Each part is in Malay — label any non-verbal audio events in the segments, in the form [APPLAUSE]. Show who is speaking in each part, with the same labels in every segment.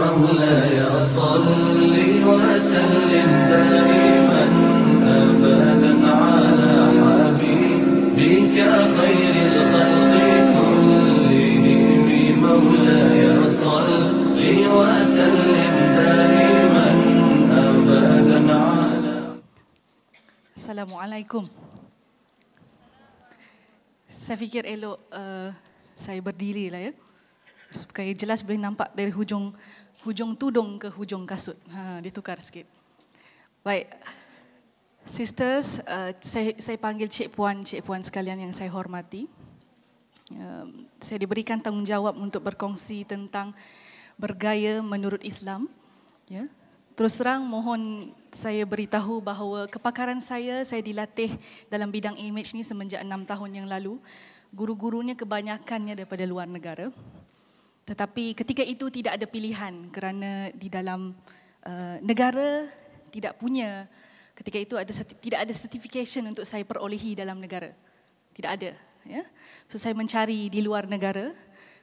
Speaker 1: مولاي صل وسلم دائما أبدا على حبيبك خير الخلق كلهم مولاي صل وسلم دائما أبدا على السلام عليكم Saya fikir elok uh, saya berdiri lah ya. Supaya jelas boleh nampak dari hujung hujung tudung ke hujung kasut. Ha, ditukar sikit. Baik. Sisters, uh, saya, saya panggil cik puan, cik puan sekalian yang saya hormati. Um, saya diberikan tanggungjawab untuk berkongsi tentang bergaya menurut Islam. Ya. Yeah. Terus terang mohon saya beritahu bahawa kepakaran saya, saya dilatih dalam bidang image ni semenjak enam tahun yang lalu. Guru-gurunya kebanyakannya daripada luar negara. Tetapi ketika itu tidak ada pilihan kerana di dalam uh, negara tidak punya ketika itu ada tidak ada certification untuk saya perolehi dalam negara. Tidak ada, ya. So saya mencari di luar negara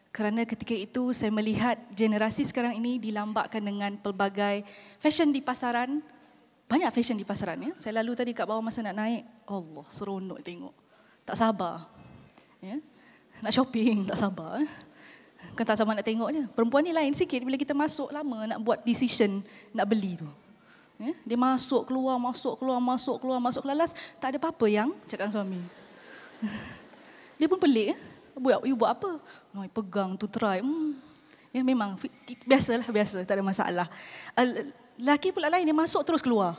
Speaker 1: kerana ketika itu saya melihat generasi sekarang ini dilambakkan dengan pelbagai fashion di pasaran. Banyak fashion di pasaran ya. Saya lalu tadi kat bawah masa nak naik, Allah seronok tengok. Tak sabar. Ya. Nak shopping, tak sabar. Ya. Bukan tak sabar nak tengok je. Perempuan ni lain sikit bila kita masuk lama nak buat decision nak beli tu. Ya, dia masuk, keluar, masuk, keluar, masuk, keluar, masuk, kelas Tak ada apa-apa yang cakap suami. [LAUGHS] Dia pun pelik. Ya? Buat, you buat apa? No, pegang tu, try. Hmm. Ya, memang, biasalah, biasa. Tak ada masalah. Laki pula lain, dia masuk terus keluar.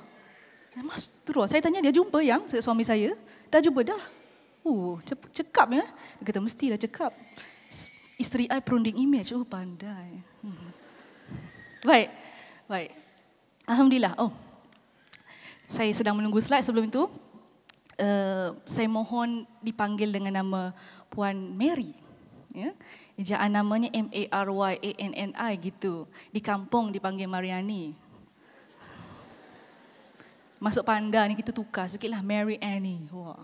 Speaker 1: Dia masuk terus. Saya tanya dia, jumpa yang suami saya? Dah jumpa dah. Uh, cekap ya. Dia kata, mestilah cekap. Cekap. Istri saya perunding image. Oh, pandai. Hmm. Baik. Baik. Alhamdulillah. Oh. Saya sedang menunggu slide sebelum itu. Uh, saya mohon dipanggil dengan nama Puan Mary. Ya. Ejaan namanya M A R Y A N N I gitu. Di kampung dipanggil Mariani. Masuk panda ni kita tukar sikitlah Mary Annie. Wah.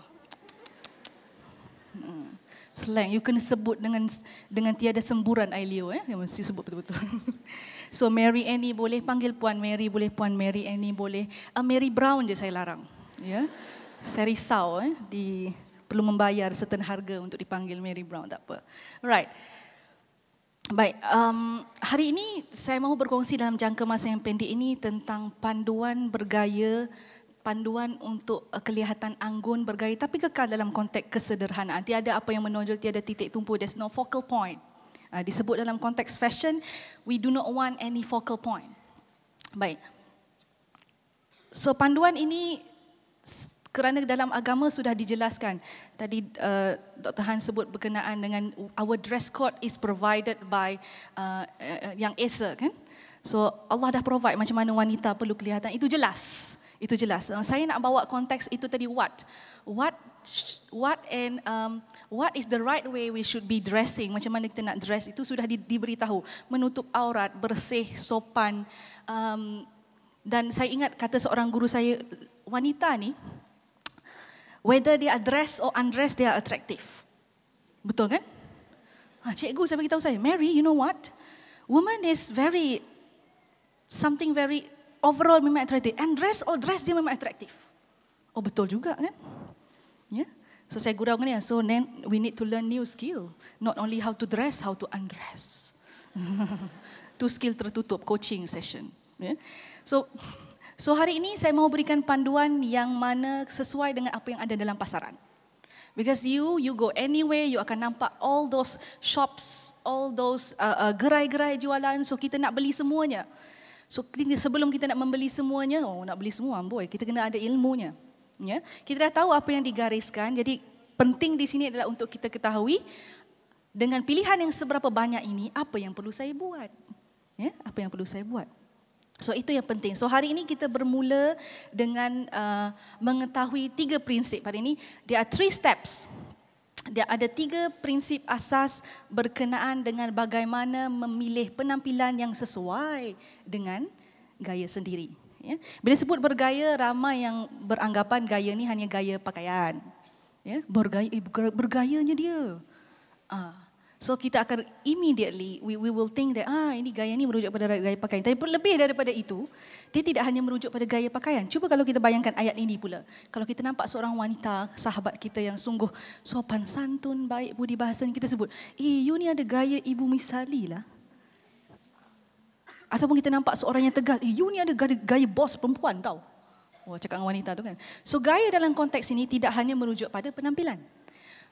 Speaker 1: Hmm slang. You kena sebut dengan dengan tiada semburan Ailio eh. Ya, mesti sebut betul-betul. [LAUGHS] So Mary Annie boleh panggil Puan Mary boleh Puan Mary Annie boleh. uh, Mary Brown je saya larang. Ya. Yeah. Saya risau eh di perlu membayar certain harga untuk dipanggil Mary Brown tak apa. Right. Baik, um, hari ini saya mahu berkongsi dalam jangka masa yang pendek ini tentang panduan bergaya panduan untuk eh, kelihatan anggun bergaya tapi kekal dalam konteks kesederhanaan. Tiada apa yang menonjol, tiada titik tumpu. There's no focal point. Uh, disebut dalam konteks fashion, we do not want any focal point. Baik. So panduan ini kerana dalam agama sudah dijelaskan. Tadi uh, eh, Dr. Han sebut berkenaan dengan our dress code is provided by uh, uh, yang Esa kan? So Allah dah provide macam mana wanita perlu kelihatan. Itu jelas. Uh, itu jelas. Uh, saya nak bawa konteks itu tadi what. What what and um, what is the right way we should be dressing? Macam mana kita nak dress itu sudah di, diberitahu. Menutup aurat, bersih, sopan. Um, dan saya ingat kata seorang guru saya, wanita ni, whether they are dressed or undressed, they are attractive. Betul kan? Ha, cikgu saya tahu saya, Mary, you know what? Woman is very, something very overall memang attractif. And dress or oh, dress dia memang attractif. Oh betul juga kan? Ya. Yeah? So saya gurau dengan dia. So then we need to learn new skill. Not only how to dress, how to undress. [LAUGHS] Two skill tertutup coaching session. Yeah? So so hari ini saya mau berikan panduan yang mana sesuai dengan apa yang ada dalam pasaran. Because you, you go anywhere, you akan nampak all those shops, all those uh, uh, gerai-gerai jualan. So kita nak beli semuanya. So sebelum kita nak membeli semuanya, oh nak beli semua amboi, kita kena ada ilmunya. Ya. Kita dah tahu apa yang digariskan. Jadi penting di sini adalah untuk kita ketahui dengan pilihan yang seberapa banyak ini, apa yang perlu saya buat? Ya, apa yang perlu saya buat? So itu yang penting. So hari ini kita bermula dengan uh, mengetahui tiga prinsip. Hari ini there are three steps dia ada tiga prinsip asas berkenaan dengan bagaimana memilih penampilan yang sesuai dengan gaya sendiri. Ya. Bila sebut bergaya, ramai yang beranggapan gaya ni hanya gaya pakaian. Ya. Bergaya, eh, bergayanya dia. Ah, So kita akan immediately we we will think that ah ini gaya ni merujuk pada gaya pakaian. Tapi lebih daripada itu, dia tidak hanya merujuk pada gaya pakaian. Cuba kalau kita bayangkan ayat ini pula. Kalau kita nampak seorang wanita sahabat kita yang sungguh sopan santun, baik budi bahasa yang kita sebut, "Eh, you ni ada gaya ibu misali lah." pun kita nampak seorang yang tegas, "Eh, you ni ada gaya, gaya bos perempuan tau." Oh, cakap dengan wanita tu kan. So gaya dalam konteks ini tidak hanya merujuk pada penampilan.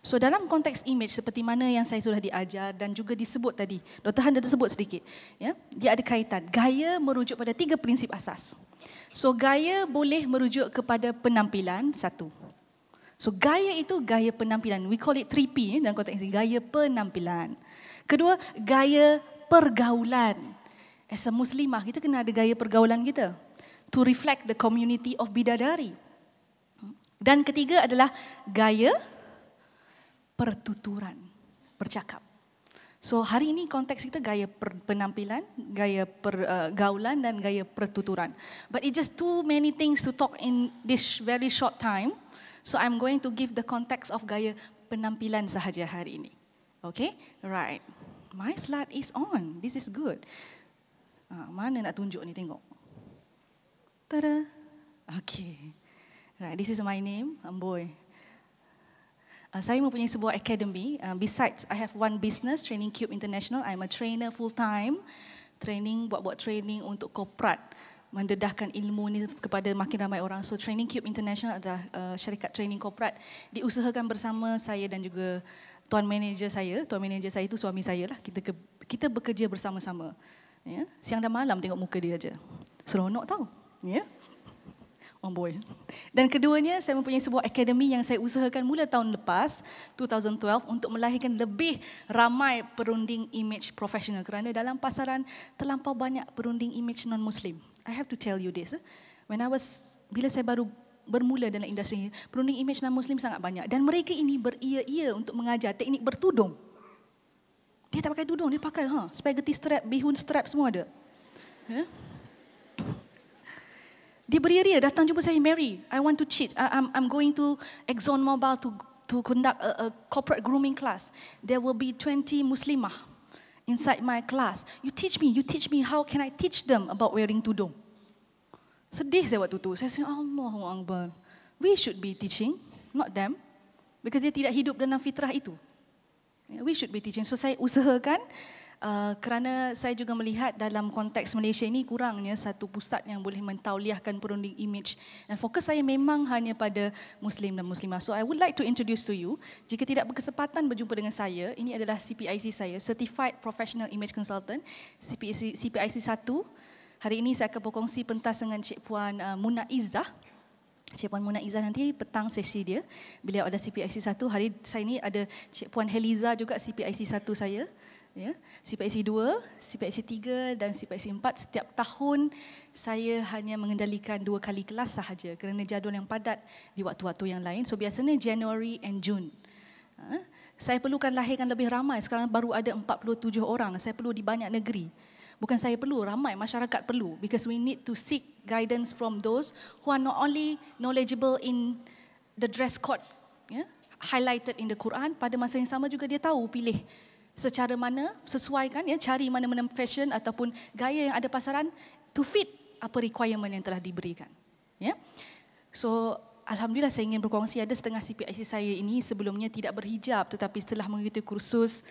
Speaker 1: So dalam konteks image seperti mana yang saya sudah diajar dan juga disebut tadi, Dr. Han dah sebut sedikit, ya, dia ada kaitan. Gaya merujuk pada tiga prinsip asas. So gaya boleh merujuk kepada penampilan, satu. So gaya itu gaya penampilan. We call it 3P ya, dalam konteks ini, gaya penampilan. Kedua, gaya pergaulan. As a muslimah, kita kena ada gaya pergaulan kita. To reflect the community of bidadari. Dan ketiga adalah gaya pertuturan, bercakap. So hari ini konteks kita gaya penampilan, gaya pergaulan uh, dan gaya pertuturan. But it just too many things to talk in this very short time. So I'm going to give the context of gaya penampilan sahaja hari ini. Okay, right. My slide is on. This is good. Ah, mana nak tunjuk ni tengok. Tada. Okay. Right, this is my name, Amboy. Uh, saya mempunyai sebuah academy. Uh, besides, I have one business, Training Cube International. I'm a trainer full time. Training, buat-buat training untuk korporat mendedahkan ilmu ini kepada makin ramai orang. So Training Cube International adalah uh, syarikat training korporat diusahakan bersama saya dan juga tuan manager saya. Tuan manager saya itu suami saya lah. Kita kita bekerja bersama-sama. Ya? Siang dan malam tengok muka dia saja. Seronok tau. Yeah? on oh, boy. Dan keduanya, saya mempunyai sebuah akademi yang saya usahakan mula tahun lepas, 2012, untuk melahirkan lebih ramai perunding image profesional. Kerana dalam pasaran terlampau banyak perunding image non-Muslim. I have to tell you this. Eh. When I was, bila saya baru bermula dalam industri ini, perunding image non-Muslim sangat banyak. Dan mereka ini beria-ia untuk mengajar teknik bertudung. Dia tak pakai tudung, dia pakai ha, spaghetti strap, bihun strap semua ada. Yeah? dia beria-ria datang jumpa saya Mary I want to cheat I, I'm I'm going to Exxon Mobil to to conduct a, a corporate grooming class there will be 20 muslimah inside my class you teach me you teach me how can I teach them about wearing tudung sedih saya waktu tu saya sini Allahu akbar we should be teaching not them because dia tidak hidup dalam fitrah itu we should be teaching so saya usahakan Eh, kerana saya juga melihat dalam konteks Malaysia ini kurangnya satu pusat yang boleh mentauliahkan perunding image dan fokus saya memang hanya pada Muslim dan Muslimah. So I would like to introduce to you, jika tidak berkesempatan berjumpa dengan saya, ini adalah CPIC saya, Certified Professional Image Consultant, CPIC, CPIC 1. Hari ini saya akan berkongsi pentas dengan Cik Puan uh, Muna Izzah. Cik Puan Muna Izzah nanti petang sesi dia. Beliau ada CPIC 1. Hari saya ini ada Cik Puan Heliza juga CPIC 1 saya ya CPIC 2, CPIC 3 dan CPIC 4 setiap tahun saya hanya mengendalikan dua kali kelas sahaja kerana jadual yang padat di waktu-waktu yang lain so biasanya January and June ha? saya perlukan lahirkan lebih ramai sekarang baru ada 47 orang saya perlu di banyak negeri bukan saya perlu ramai masyarakat perlu because we need to seek guidance from those who are not only knowledgeable in the dress code ya yeah? highlighted in the Quran pada masa yang sama juga dia tahu pilih secara mana sesuaikan ya cari mana-mana fashion ataupun gaya yang ada pasaran to fit apa requirement yang telah diberikan ya so alhamdulillah saya ingin berkongsi ada setengah CPIC saya ini sebelumnya tidak berhijab tetapi setelah mengikuti kursus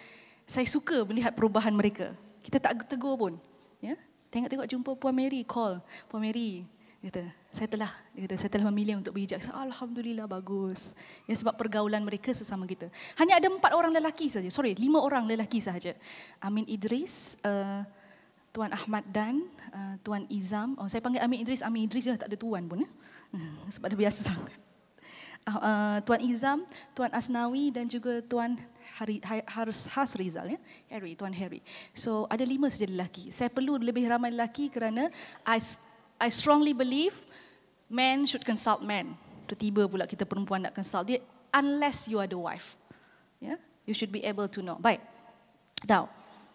Speaker 1: saya suka melihat perubahan mereka kita tak tegur pun ya tengok-tengok jumpa puan Mary call puan Mary kata saya telah dia kata, saya telah memilih untuk bijak. Alhamdulillah bagus. Ya sebab pergaulan mereka sesama kita. Hanya ada empat orang lelaki saja. Sorry, lima orang lelaki saja. Amin Idris, uh, Tuan Ahmad Dan, uh, Tuan Izam. Oh, saya panggil Amin Idris, Amin Idris dah tak ada tuan pun ya. Hmm, [LAUGHS] sebab dah biasa sangat. Uh, uh, Tuan Izam, Tuan Asnawi dan juga Tuan Hari, Haris Has Rizal ya. Harry, Tuan Harry. So ada lima saja lelaki. Saya perlu lebih ramai lelaki kerana I I strongly believe men should consult men. Tiba-tiba pula kita perempuan nak consult dia unless you are the wife. Yeah? You should be able to know. Baik. Now,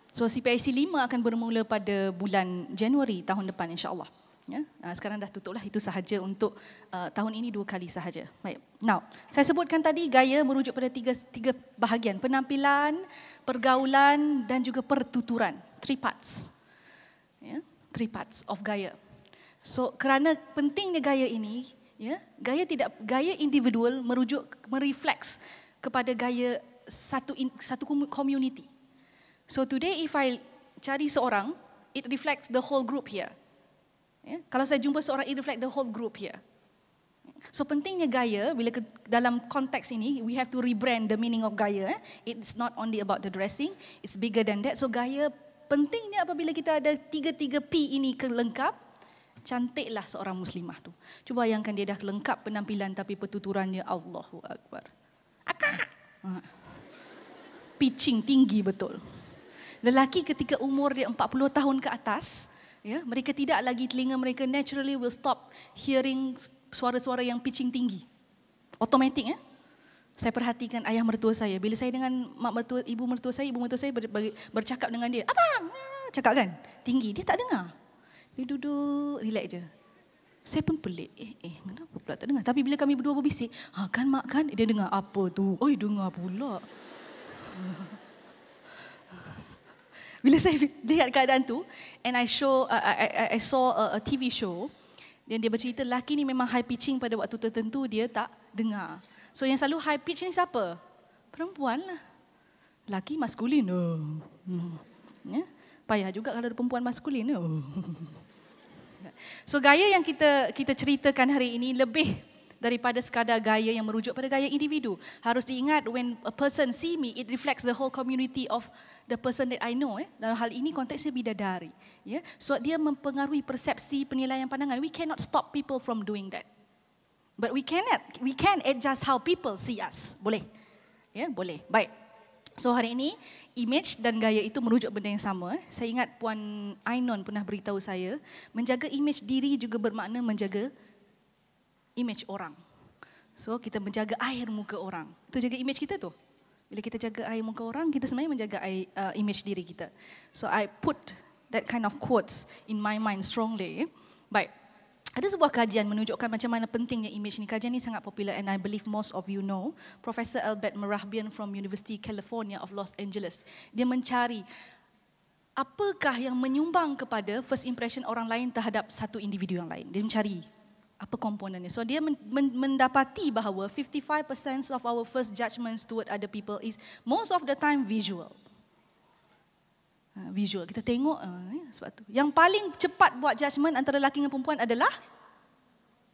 Speaker 1: so CPIC 5 akan bermula pada bulan Januari tahun depan insya insyaAllah. Yeah? Ah, sekarang dah tutup lah, itu sahaja untuk uh, tahun ini dua kali sahaja. Baik. Now, saya sebutkan tadi gaya merujuk pada tiga, tiga bahagian. Penampilan, pergaulan dan juga pertuturan. Three parts. Yeah? Three parts of gaya. So kerana pentingnya gaya ini, ya, gaya tidak gaya individual merujuk merefleks kepada gaya satu in, satu community. So today if I cari seorang, it reflects the whole group here. Ya, kalau saya jumpa seorang, it reflects the whole group here. So pentingnya gaya bila ke, dalam konteks ini we have to rebrand the meaning of gaya. Eh? It's not only about the dressing, it's bigger than that. So gaya pentingnya apabila kita ada tiga-tiga P ini kelengkap cantiklah seorang muslimah tu. Cuba bayangkan dia dah lengkap penampilan tapi pertuturannya Allahu Akbar. Akak. Ha. Pitching tinggi betul. Lelaki ketika umur dia 40 tahun ke atas, ya, mereka tidak lagi telinga mereka naturally will stop hearing suara-suara yang pitching tinggi. Automatik ya. Saya perhatikan ayah mertua saya. Bila saya dengan mak mertua, ibu mertua saya, ibu mertua saya bercakap dengan dia. Abang! Cakap kan? Tinggi. Dia tak dengar. Dia duduk, relax je. Saya pun pelik. Eh, eh, kenapa pula tak dengar? Tapi bila kami berdua berbisik, ha, kan mak kan? Dia dengar apa tu? Oi, dengar pula. [LAUGHS] bila saya lihat keadaan tu, and I show, uh, I, uh, I, uh, uh, I saw a, a TV show, dan dia bercerita, laki ni memang high pitching pada waktu tertentu, dia tak dengar. So yang selalu high pitch ni siapa? Perempuan lah. Laki, maskulin. Oh. Hmm. Yeah? Payah juga kalau ada perempuan maskulin. Oh. [LAUGHS] So gaya yang kita kita ceritakan hari ini lebih daripada sekadar gaya yang merujuk pada gaya individu. Harus diingat when a person see me, it reflects the whole community of the person that I know. Eh? Dalam hal ini konteksnya bidadari. Yeah? So dia mempengaruhi persepsi penilaian pandangan. We cannot stop people from doing that. But we cannot. We can adjust how people see us. Boleh. Ya, yeah? boleh. Baik. So hari ini image dan gaya itu merujuk benda yang sama. Saya ingat Puan Ainon pernah beritahu saya, menjaga image diri juga bermakna menjaga image orang. So kita menjaga air muka orang. Itu jaga image kita tu. Bila kita jaga air muka orang, kita sebenarnya menjaga air, uh, image diri kita. So I put that kind of quotes in my mind strongly. Baik. Ada sebuah kajian menunjukkan macam mana pentingnya image ni. Kajian ni sangat popular and I believe most of you know. Professor Albert Merahbian from University California of Los Angeles. Dia mencari apakah yang menyumbang kepada first impression orang lain terhadap satu individu yang lain. Dia mencari apa komponennya. So dia mendapati bahawa 55% of our first judgments toward other people is most of the time visual. Uh, visual. Kita tengok uh, ya, sebab tu. Yang paling cepat buat judgement antara lelaki dengan perempuan adalah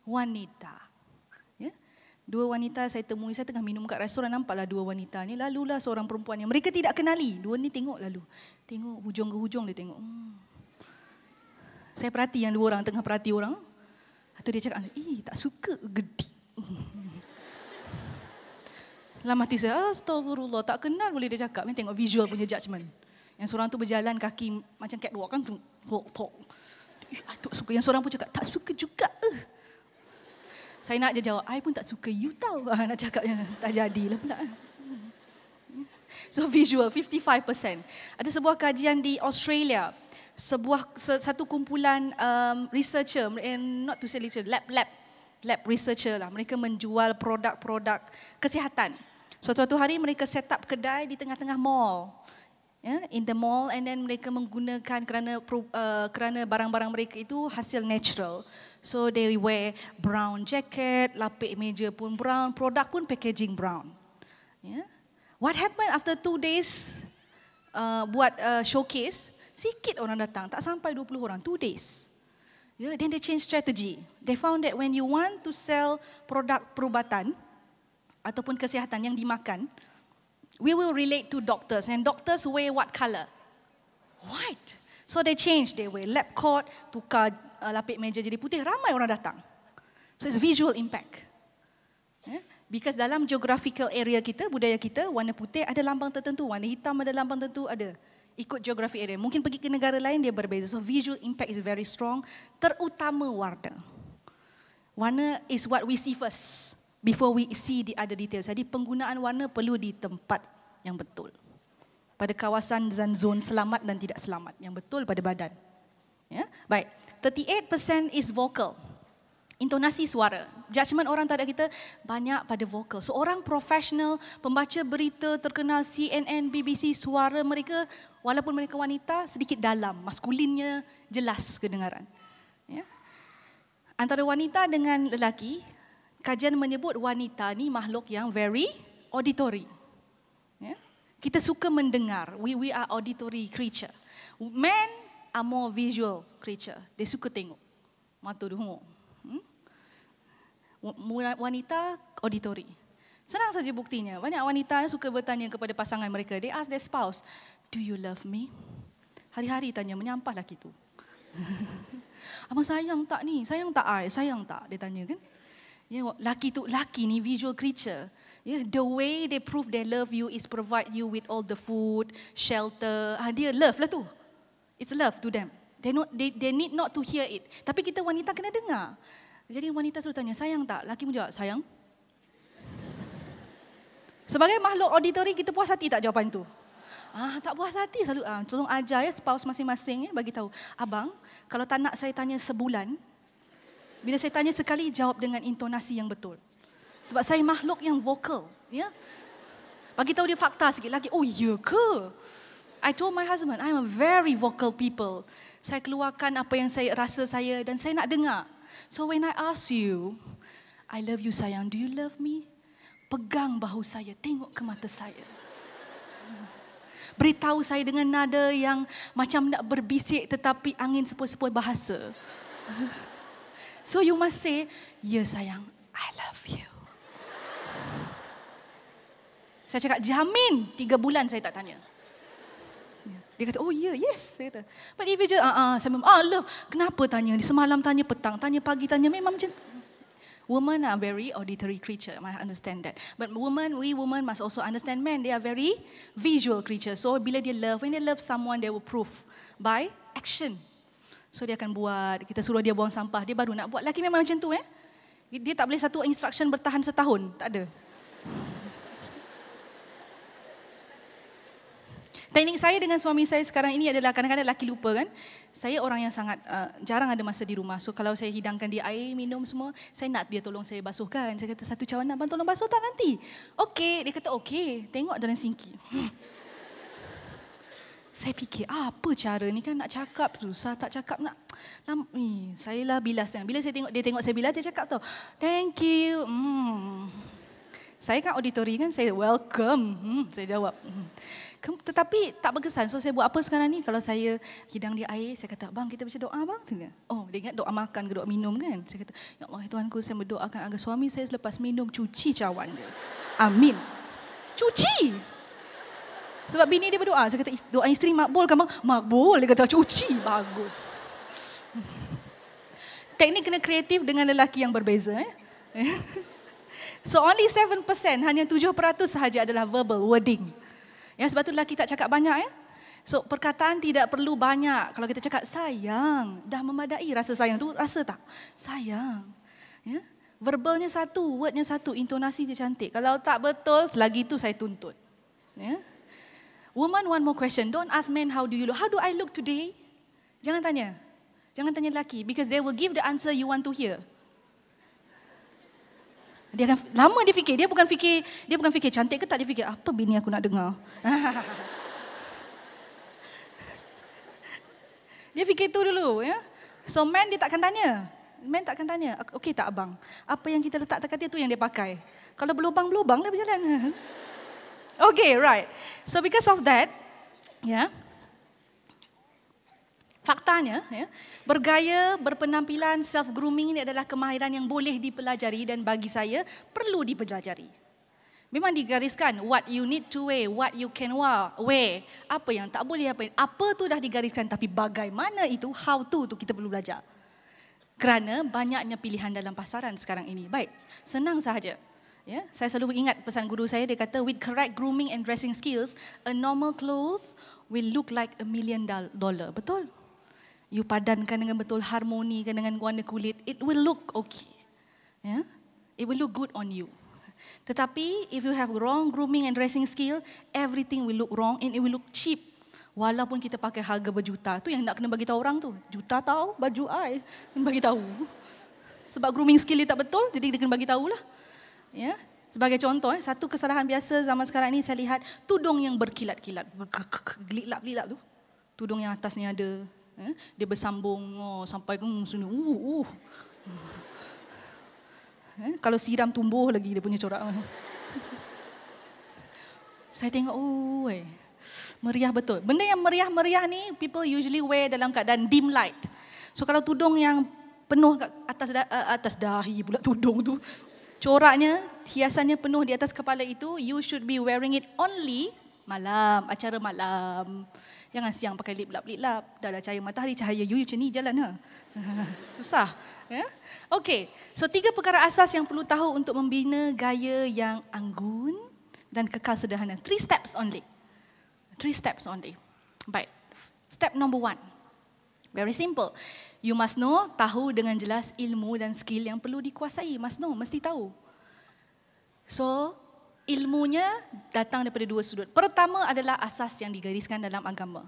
Speaker 1: wanita. Ya. Dua wanita saya temui, saya tengah minum kat restoran, nampaklah dua wanita ni. lalu lah seorang perempuan yang mereka tidak kenali. Dua ni tengok lalu. Tengok hujung ke hujung dia tengok. Hmm. Saya perhati yang dua orang tengah perhati orang. Atau dia cakap, eh tak suka gedi. Lama mati saya, astagfirullah, tak kenal boleh dia cakap. Ini tengok visual punya judgement. Yang seorang tu berjalan kaki macam dua kan. Tok, tok. Atuk ah, suka. Yang seorang pun cakap, tak suka juga. Uh. Saya nak je jawab, I pun tak suka you tau. [LAUGHS] Ah, nak cakapnya tak jadi lah pula. So visual, 55%. Ada sebuah kajian di Australia. Sebuah satu kumpulan um, researcher, and eh, not to say literature, lab, lab, lab researcher lah. Mereka menjual produk-produk kesihatan. So, suatu hari mereka set up kedai di tengah-tengah mall yeah, in the mall and then mereka menggunakan kerana uh, kerana barang-barang mereka itu hasil natural. So they wear brown jacket, lapik meja pun brown, produk pun packaging brown. Yeah. What happened after two days uh, buat uh, showcase, sikit orang datang, tak sampai 20 orang, two days. Yeah, then they change strategy. They found that when you want to sell produk perubatan ataupun kesihatan yang dimakan, we will relate to doctors, and doctors wear what color? White. So they change. They wear lab coat, tukar uh, lapik meja jadi putih. Ramai orang datang. So it's visual impact. Yeah? Because dalam geographical area kita, budaya kita, warna putih ada lambang tertentu, warna hitam ada lambang tertentu, ada. Ikut geografi area. Mungkin pergi ke negara lain, dia berbeza. So visual impact is very strong. Terutama warna. Warna is what we see first before we see the other details. Jadi penggunaan warna perlu di tempat yang betul. Pada kawasan dan zone selamat dan tidak selamat. Yang betul pada badan. Ya? Baik. 38% is vocal. Intonasi suara. Judgement orang terhadap kita banyak pada vocal. Seorang so, profesional, pembaca berita terkenal CNN, BBC, suara mereka walaupun mereka wanita sedikit dalam. Maskulinnya jelas kedengaran. Ya? Antara wanita dengan lelaki, kajian menyebut wanita ni makhluk yang very auditory. Yeah? Kita suka mendengar. We we are auditory creature. Men are more visual creature. Dia suka tengok. Mata dulu. Hmm? Wanita auditory. Senang saja buktinya. Banyak wanita yang suka bertanya kepada pasangan mereka. They ask their spouse, do you love me? Hari-hari tanya, menyampah lelaki itu. [LAUGHS] Abang sayang tak ni? Sayang tak I? Sayang tak? Dia tanya kan? Ya, yeah, laki tu laki ni visual creature. Yeah, the way they prove they love you is provide you with all the food, shelter. Ah, dia love lah tu. It's love to them. They not they they need not to hear it. Tapi kita wanita kena dengar. Jadi wanita selalu tanya, sayang tak? Laki pun jawab, sayang. Sebagai makhluk auditory, kita puas hati tak jawapan tu? Ah, tak puas hati selalu. Ah, tolong ajar ya spouse masing-masing ya bagi tahu. Abang, kalau tak nak saya tanya sebulan, bila saya tanya sekali, jawab dengan intonasi yang betul. Sebab saya makhluk yang vokal. Ya? Bagi tahu dia fakta sikit lagi. Oh, iya ke? I told my husband, I'm a very vocal people. Saya keluarkan apa yang saya rasa saya dan saya nak dengar. So when I ask you, I love you sayang, do you love me? Pegang bahu saya, tengok ke mata saya. Beritahu saya dengan nada yang macam nak berbisik tetapi angin sepoi-sepoi bahasa. So you must say, Ya sayang, I love you. saya cakap, jamin tiga bulan saya tak tanya. Ya. Dia kata, oh ya, yeah, yes. Saya kata. But if you just, ah, ah, saya ah, love. Kenapa tanya ni? Semalam tanya, petang tanya, pagi tanya. Memang macam, women are very auditory creature. I understand that. But women, we women must also understand men. They are very visual creature. So bila dia love, when they love someone, they will prove by action. So dia akan buat, kita suruh dia buang sampah, dia baru nak buat. Laki memang macam tu eh. Dia tak boleh satu instruction bertahan setahun, tak ada. Teknik saya dengan suami saya sekarang ini adalah kadang-kadang laki lupa kan. Saya orang yang sangat uh, jarang ada masa di rumah. So kalau saya hidangkan dia air, minum semua, saya nak dia tolong saya basuhkan. Saya kata satu cawan nak bantu tolong basuh tak nanti? Okey, dia kata okey. Tengok dalam sinki. Hmm. [LAUGHS] saya fikir, ah, apa cara ni kan nak cakap susah, tak cakap nak. Lam, ni, saya lah bilas. Bila saya tengok, dia tengok saya bilas, dia cakap tau. Thank you. Hmm. Saya kan auditori kan, saya welcome. Hmm, saya jawab. Hmm. Tetapi tak berkesan. So saya buat apa sekarang ni? Kalau saya hidang dia air, saya kata, bang kita baca doa bang. Tengah. Oh, dia ingat doa makan ke doa minum kan? Saya kata, ya Allah ya Tuhan ku, saya berdoakan agar suami saya selepas minum cuci cawan dia. Amin. Cuci! Cuci! Sebab bini dia berdoa. Saya kata, doa isteri makbul kan bang? Makbul. Dia kata, cuci. Bagus. [LAUGHS] Teknik kena kreatif dengan lelaki yang berbeza. Eh? [LAUGHS] So only 7%, hanya 7% sahaja adalah verbal, wording. Ya, sebab tu lelaki tak cakap banyak. Eh? So perkataan tidak perlu banyak. Kalau kita cakap sayang, dah memadai rasa sayang tu rasa tak? Sayang. Ya? Verbalnya satu, wordnya satu, intonasi je cantik. Kalau tak betul, selagi tu saya tuntut. Ya? Woman, one more question. Don't ask men how do you look. How do I look today? Jangan tanya. Jangan tanya lelaki. Because they will give the answer you want to hear. Dia akan, lama dia fikir. Dia bukan fikir, dia bukan fikir cantik ke tak. Dia fikir, apa bini aku nak dengar? [LAUGHS] dia fikir tu dulu. Ya? So men dia takkan tanya. Men takkan tanya. Okey tak abang? Apa yang kita letak dekat dia tu yang dia pakai. Kalau berlubang, berlubang lah berjalan. [LAUGHS] Okay, right. So because of that, yeah. Faktanya, ya, bergaya, berpenampilan, self-grooming ini adalah kemahiran yang boleh dipelajari dan bagi saya perlu dipelajari. Memang digariskan what you need to wear, what you can wear, wear apa yang tak boleh apa. Apa tu dah digariskan tapi bagaimana itu how to tu kita perlu belajar. Kerana banyaknya pilihan dalam pasaran sekarang ini. Baik, senang sahaja. Ya, saya selalu ingat pesan guru saya dia kata with correct grooming and dressing skills, a normal clothes will look like a million dollar. Betul? You padankan dengan betul harmoni kan dengan warna kulit, it will look okay. Ya. It will look good on you. Tetapi if you have wrong grooming and dressing skill, everything will look wrong and it will look cheap. Walaupun kita pakai harga berjuta, tu yang nak kena bagi tahu orang tu. Juta tahu baju ai, kena bagi tahu. Sebab grooming skill dia tak betul, jadi dia kena bagi tahulah. lah. Ya. Sebagai contoh, eh, satu kesalahan biasa zaman sekarang ini saya lihat tudung yang berkilat-kilat, gelilap-gelilap tu. Tudung yang atasnya ada, ya, dia bersambung oh, sampai ke sini. Uh, uh. Ya, kalau siram tumbuh lagi dia punya corak. [LAUGHS] saya tengok, oh, eh. meriah betul. Benda yang meriah-meriah ni people usually wear dalam keadaan dim light. So kalau tudung yang penuh atas atas dahi pula tudung tu coraknya, hiasannya penuh di atas kepala itu, you should be wearing it only malam, acara malam. Jangan siang pakai lip lap lip lap. Dah ada cahaya matahari, cahaya you, you macam ni jalan ha. [LAUGHS] Susah. Ya? Yeah? Okay, so tiga perkara asas yang perlu tahu untuk membina gaya yang anggun dan kekal sederhana. Three steps only. Three steps only. Baik. Step number one. Very simple. You must know, tahu dengan jelas ilmu dan skill yang perlu dikuasai. Must know, mesti tahu. So, ilmunya datang daripada dua sudut. Pertama adalah asas yang digariskan dalam agama.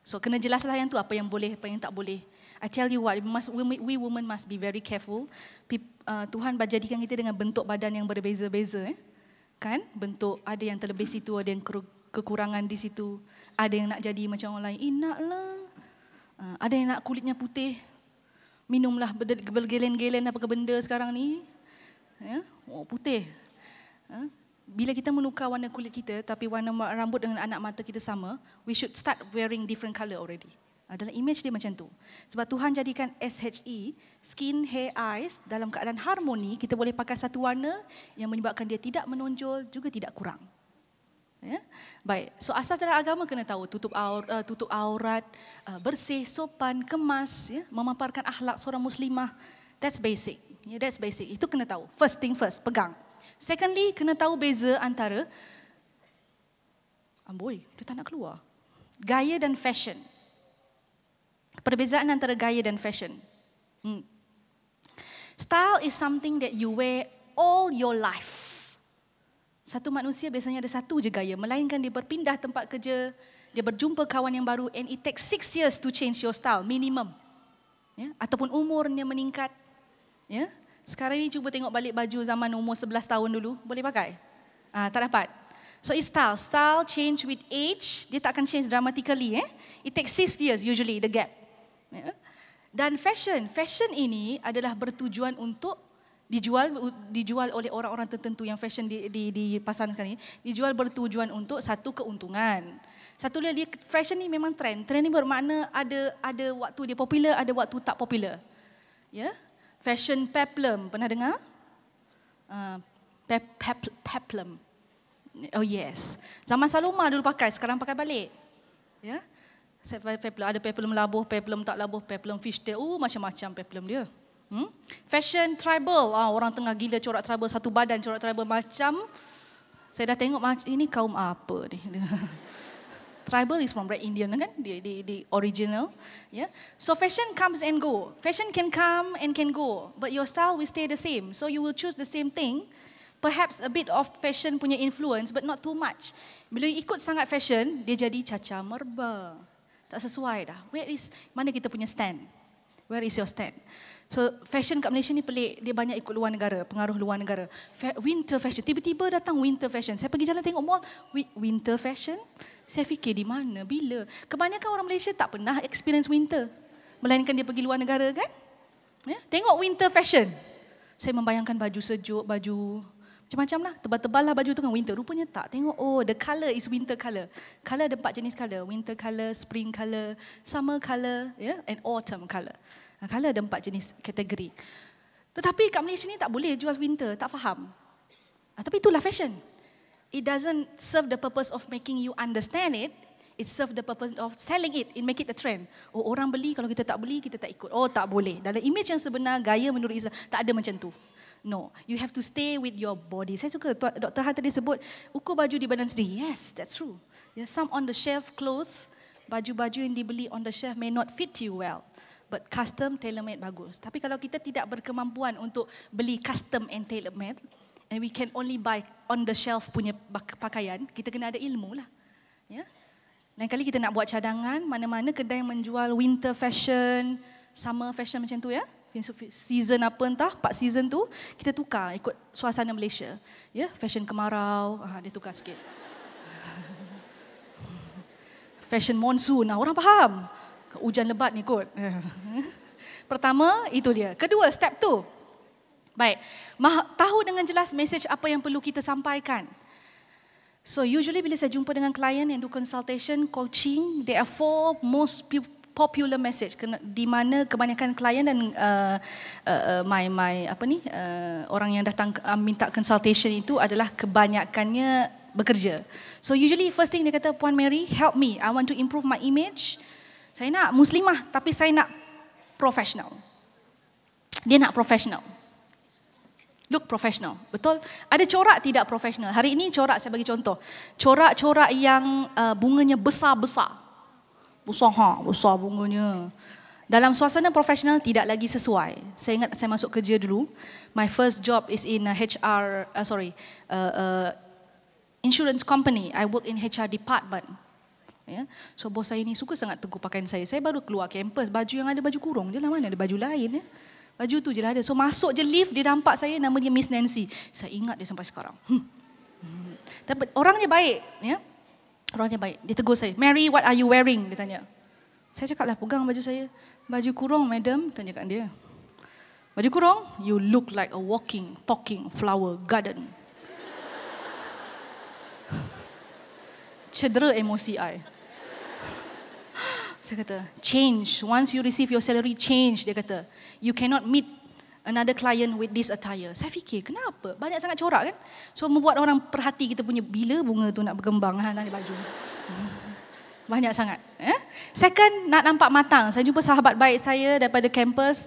Speaker 1: So, kena jelaslah yang tu apa yang boleh, apa yang tak boleh. I tell you what, we, we, we women must be very careful. uh, Tuhan berjadikan kita dengan bentuk badan yang berbeza-beza. Eh? Kan? Bentuk ada yang terlebih situ, ada yang kekurangan di situ. Ada yang nak jadi macam orang lain. Eh, lah. ada yang nak kulitnya putih, minumlah bergelen-gelen apa ke benda sekarang ni. Ya, oh, putih. Ya? Bila kita menukar warna kulit kita tapi warna rambut dengan anak mata kita sama, we should start wearing different color already. Adalah image dia macam tu. Sebab Tuhan jadikan SHE, skin, hair, eyes dalam keadaan harmoni, kita boleh pakai satu warna yang menyebabkan dia tidak menonjol juga tidak kurang. Ya? Baik, so asas dalam agama kena tahu tutup aur, uh, tutup aurat, uh, bersih, sopan, kemas, ya? memaparkan ahlak seorang muslimah. That's basic. Yeah, that's basic. Itu kena tahu. First thing first, pegang. Secondly, kena tahu beza antara Amboi, dia tak nak keluar. Gaya dan fashion. Perbezaan antara gaya dan fashion. Hmm. Style is something that you wear all your life. Satu manusia biasanya ada satu je gaya. Melainkan dia berpindah tempat kerja, dia berjumpa kawan yang baru and it takes six years to change your style, minimum. Ya? Ataupun umurnya meningkat. Ya? Sekarang ni cuba tengok balik baju zaman umur 11 tahun dulu. Boleh pakai? Ah, tak dapat. So it's style. Style change with age. Dia tak akan change dramatically. Eh? It takes six years usually, the gap. Ya? Dan fashion. Fashion ini adalah bertujuan untuk dijual dijual oleh orang-orang tertentu yang fashion di di di pasaran sekarang ini dijual bertujuan untuk satu keuntungan. Satu lagi fashion ni memang trend. Trend ni bermakna ada ada waktu dia popular, ada waktu tak popular. Ya. Yeah? Fashion peplum, pernah dengar? Uh, ah, pe, pep, peplum. Oh yes. Zaman Saloma dulu pakai, sekarang pakai balik. Ya. Yeah? Peplum. ada peplum labuh, peplum tak labuh, peplum fishtail. Oh, uh, macam-macam peplum dia. Hmm? Fashion tribal, ah, orang tengah gila corak tribal, satu badan corak tribal macam saya dah tengok macam ini kaum apa ni. [LAUGHS] tribal is from Red Indian kan, the, the, the original. Yeah. So fashion comes and go. Fashion can come and can go, but your style will stay the same. So you will choose the same thing. Perhaps a bit of fashion punya influence, but not too much. Bila you ikut sangat fashion, dia jadi caca merba. Tak sesuai dah. Where is, mana kita punya stand? Where is your stand? So fashion kat Malaysia ni pelik, dia banyak ikut luar negara, pengaruh luar negara. Winter fashion, tiba-tiba datang winter fashion. Saya pergi jalan tengok mall, winter fashion? Saya fikir di mana, bila? Kebanyakan orang Malaysia tak pernah experience winter. Melainkan dia pergi luar negara kan? Ya? Tengok winter fashion. Saya membayangkan baju sejuk, baju macam-macam lah. Tebal-tebal lah baju tu kan winter. Rupanya tak. Tengok, oh the colour is winter colour. Colour ada empat jenis colour: Winter colour, spring colour, summer colour, yeah? and autumn colour. Ah, colour ada empat jenis kategori. Tetapi kat Malaysia ni tak boleh jual winter, tak faham. Ah, tapi itulah fashion. It doesn't serve the purpose of making you understand it. It serve the purpose of selling it. It make it a trend. Oh, orang beli, kalau kita tak beli, kita tak ikut. Oh, tak boleh. Dalam image yang sebenar, gaya menurut Islam, tak ada macam tu. No, you have to stay with your body. Saya suka Dr. Han tadi sebut, ukur baju di badan sendiri. Yes, that's true. Yeah, some on the shelf clothes, baju-baju yang dibeli on the shelf may not fit you well. But custom tailor made bagus. Tapi kalau kita tidak berkemampuan untuk beli custom and tailor made and we can only buy on the shelf punya pakaian, kita kena ada ilmu lah. Ya. Lain kali kita nak buat cadangan, mana-mana kedai yang menjual winter fashion, summer fashion macam tu ya. Season apa entah, part season tu, kita tukar ikut suasana Malaysia. Ya, fashion kemarau, ha, dia tukar sikit. [LAUGHS] fashion monsoon, ah, orang faham hujan lebat ni kot. [LAUGHS] Pertama, itu dia. Kedua, step tu. Baik, tahu dengan jelas message apa yang perlu kita sampaikan. So usually bila saya jumpa dengan klien yang do consultation, coaching, there are four most popular message di mana kebanyakan klien dan uh, uh, uh, my my apa ni uh, orang yang datang uh, minta consultation itu adalah kebanyakannya bekerja. So usually first thing dia kata Puan Mary, help me. I want to improve my image. Saya nak muslimah tapi saya nak profesional. Dia nak profesional. Look professional. Betul? Ada corak tidak profesional. Hari ini corak saya bagi contoh. Corak-corak yang uh, bunganya besar-besar. Besar ha, besar bunganya. Dalam suasana profesional tidak lagi sesuai. Saya ingat saya masuk kerja dulu. My first job is in a HR, uh, sorry, uh, uh, insurance company. I work in HR department ya. So bos saya ni suka sangat tegur pakaian saya. Saya baru keluar kampus, baju yang ada baju kurung je lah mana ada baju lain ya. Baju tu je lah ada. So masuk je lift dia nampak saya nama dia Miss Nancy. Saya ingat dia sampai sekarang. Hmm. Hmm. Tapi orangnya baik ya. Orangnya baik. Dia tegur saya, "Mary, what are you wearing?" dia tanya. Saya cakap lah pegang baju saya. Baju kurung, madam, tanya kat dia. Baju kurung, you look like a walking, talking flower garden. [LAUGHS] Cedera emosi saya. Saya kata, change. Once you receive your salary, change. Dia kata, you cannot meet another client with this attire. Saya fikir, kenapa? Banyak sangat corak kan? So, membuat orang perhati kita punya bila bunga tu nak berkembang. Ha, ah, nanti baju. Hmm. Banyak sangat. Eh? Second, nak nampak matang. Saya jumpa sahabat baik saya daripada kampus.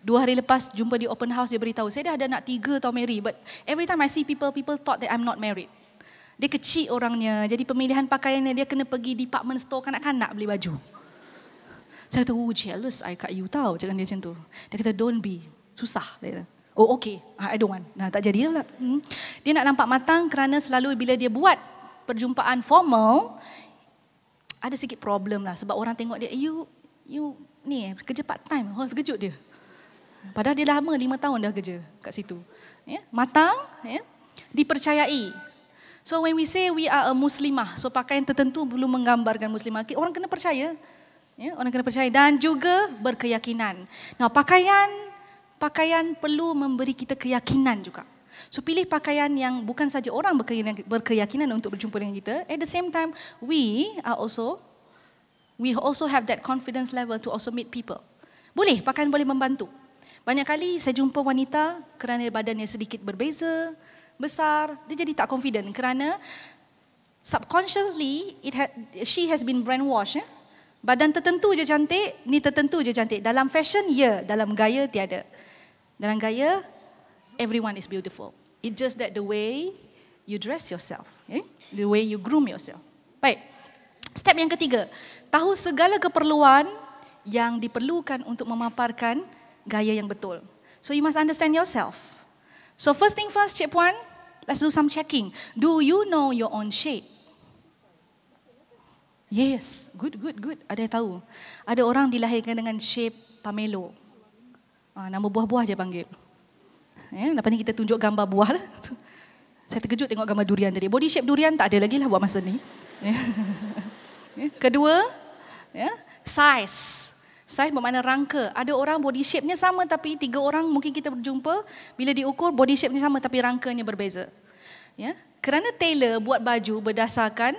Speaker 1: Dua hari lepas jumpa di open house, dia beritahu, saya dah ada nak tiga tau Mary. But every time I see people, people thought that I'm not married. Dia kecil orangnya, jadi pemilihan pakaiannya dia kena pergi department store kanak-kanak beli baju. Saya kata, oh jealous I kat you tau. Cakap dia macam tu. Dia kata, don't be. Susah. Dia kata, oh okay. Ah, I don't want. Nah, tak jadi lah. Hmm. Dia nak nampak matang kerana selalu bila dia buat perjumpaan formal, ada sikit problem lah. Sebab orang tengok dia, you, you ni kerja part time. Oh, sekejut dia. Padahal dia lama, lima tahun dah kerja kat situ. Yeah? Matang, Yeah? dipercayai. So when we say we are a muslimah, so pakaian tertentu belum menggambarkan muslimah. Orang kena percaya, ya, orang kena percaya dan juga berkeyakinan. Nah, pakaian pakaian perlu memberi kita keyakinan juga. So pilih pakaian yang bukan saja orang berkeyakinan, berkeyakinan untuk berjumpa dengan kita. At the same time, we are also we also have that confidence level to also meet people. Boleh, pakaian boleh membantu. Banyak kali saya jumpa wanita kerana badannya sedikit berbeza, besar, dia jadi tak confident kerana subconsciously it had, she has been brainwashed. Eh? Badan tertentu je cantik, ni tertentu je cantik. Dalam fashion, ya. Yeah. Dalam gaya, tiada. Dalam gaya, everyone is beautiful. It just that the way you dress yourself. Eh? The way you groom yourself. Baik. Step yang ketiga. Tahu segala keperluan yang diperlukan untuk memaparkan gaya yang betul. So you must understand yourself. So first thing first, Cik Puan, let's do some checking. Do you know your own shape? Yes, good, good, good. Ada yang tahu. Ada orang dilahirkan dengan shape pamelo. Ah, nama buah-buah je panggil. Ya, lepas ni kita tunjuk gambar buah lah. [LAUGHS] Saya terkejut tengok gambar durian tadi. Body shape durian tak ada lagi lah buat masa ni. Ya. [LAUGHS] Ya, kedua, ya, size. Size bermakna rangka. Ada orang body shape-nya sama tapi tiga orang mungkin kita berjumpa bila diukur body shape-nya sama tapi rangkanya berbeza. Ya. Kerana tailor buat baju berdasarkan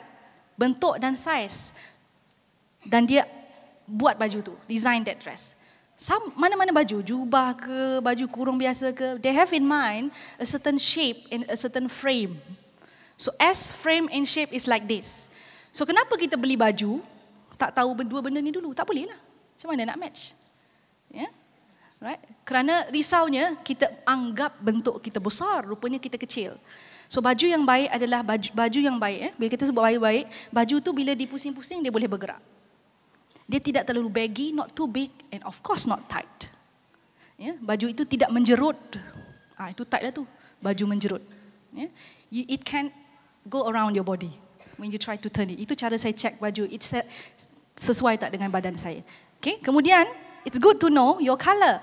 Speaker 1: bentuk dan saiz dan dia buat baju tu design that dress Some, mana-mana baju jubah ke baju kurung biasa ke they have in mind a certain shape in a certain frame so s frame and shape is like this so kenapa kita beli baju tak tahu dua benda ni dulu tak boleh lah macam mana nak match ya yeah? right kerana risaunya kita anggap bentuk kita besar rupanya kita kecil So baju yang baik adalah baju, baju yang baik. Eh? Bila kita sebut baik-baik, baju tu bila dipusing-pusing dia boleh bergerak. Dia tidak terlalu baggy, not too big and of course not tight. Yeah? Baju itu tidak menjerut. Ah ha, itu tight lah tu, baju menjerut. Yeah? it can go around your body when you try to turn it. Itu cara saya check baju. It's sesuai tak dengan badan saya. Okay, kemudian it's good to know your colour.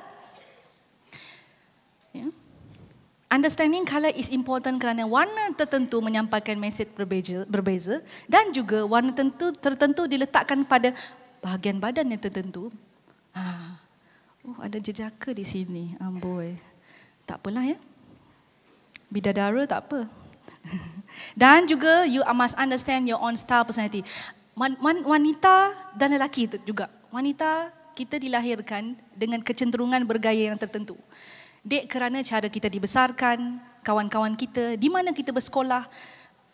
Speaker 1: understanding colour is important kerana warna tertentu menyampaikan mesej berbeza, berbeza dan juga warna tertentu tertentu diletakkan pada bahagian badan yang tertentu. Ha. Oh, ada jejaka di sini. Amboi. Tak apalah ya. Bidadara tak apa. [LAUGHS] Dan juga you must understand your own style personality. Wanita dan lelaki itu juga. Wanita kita dilahirkan dengan kecenderungan bergaya yang tertentu dek kerana cara kita dibesarkan, kawan-kawan kita, di mana kita bersekolah,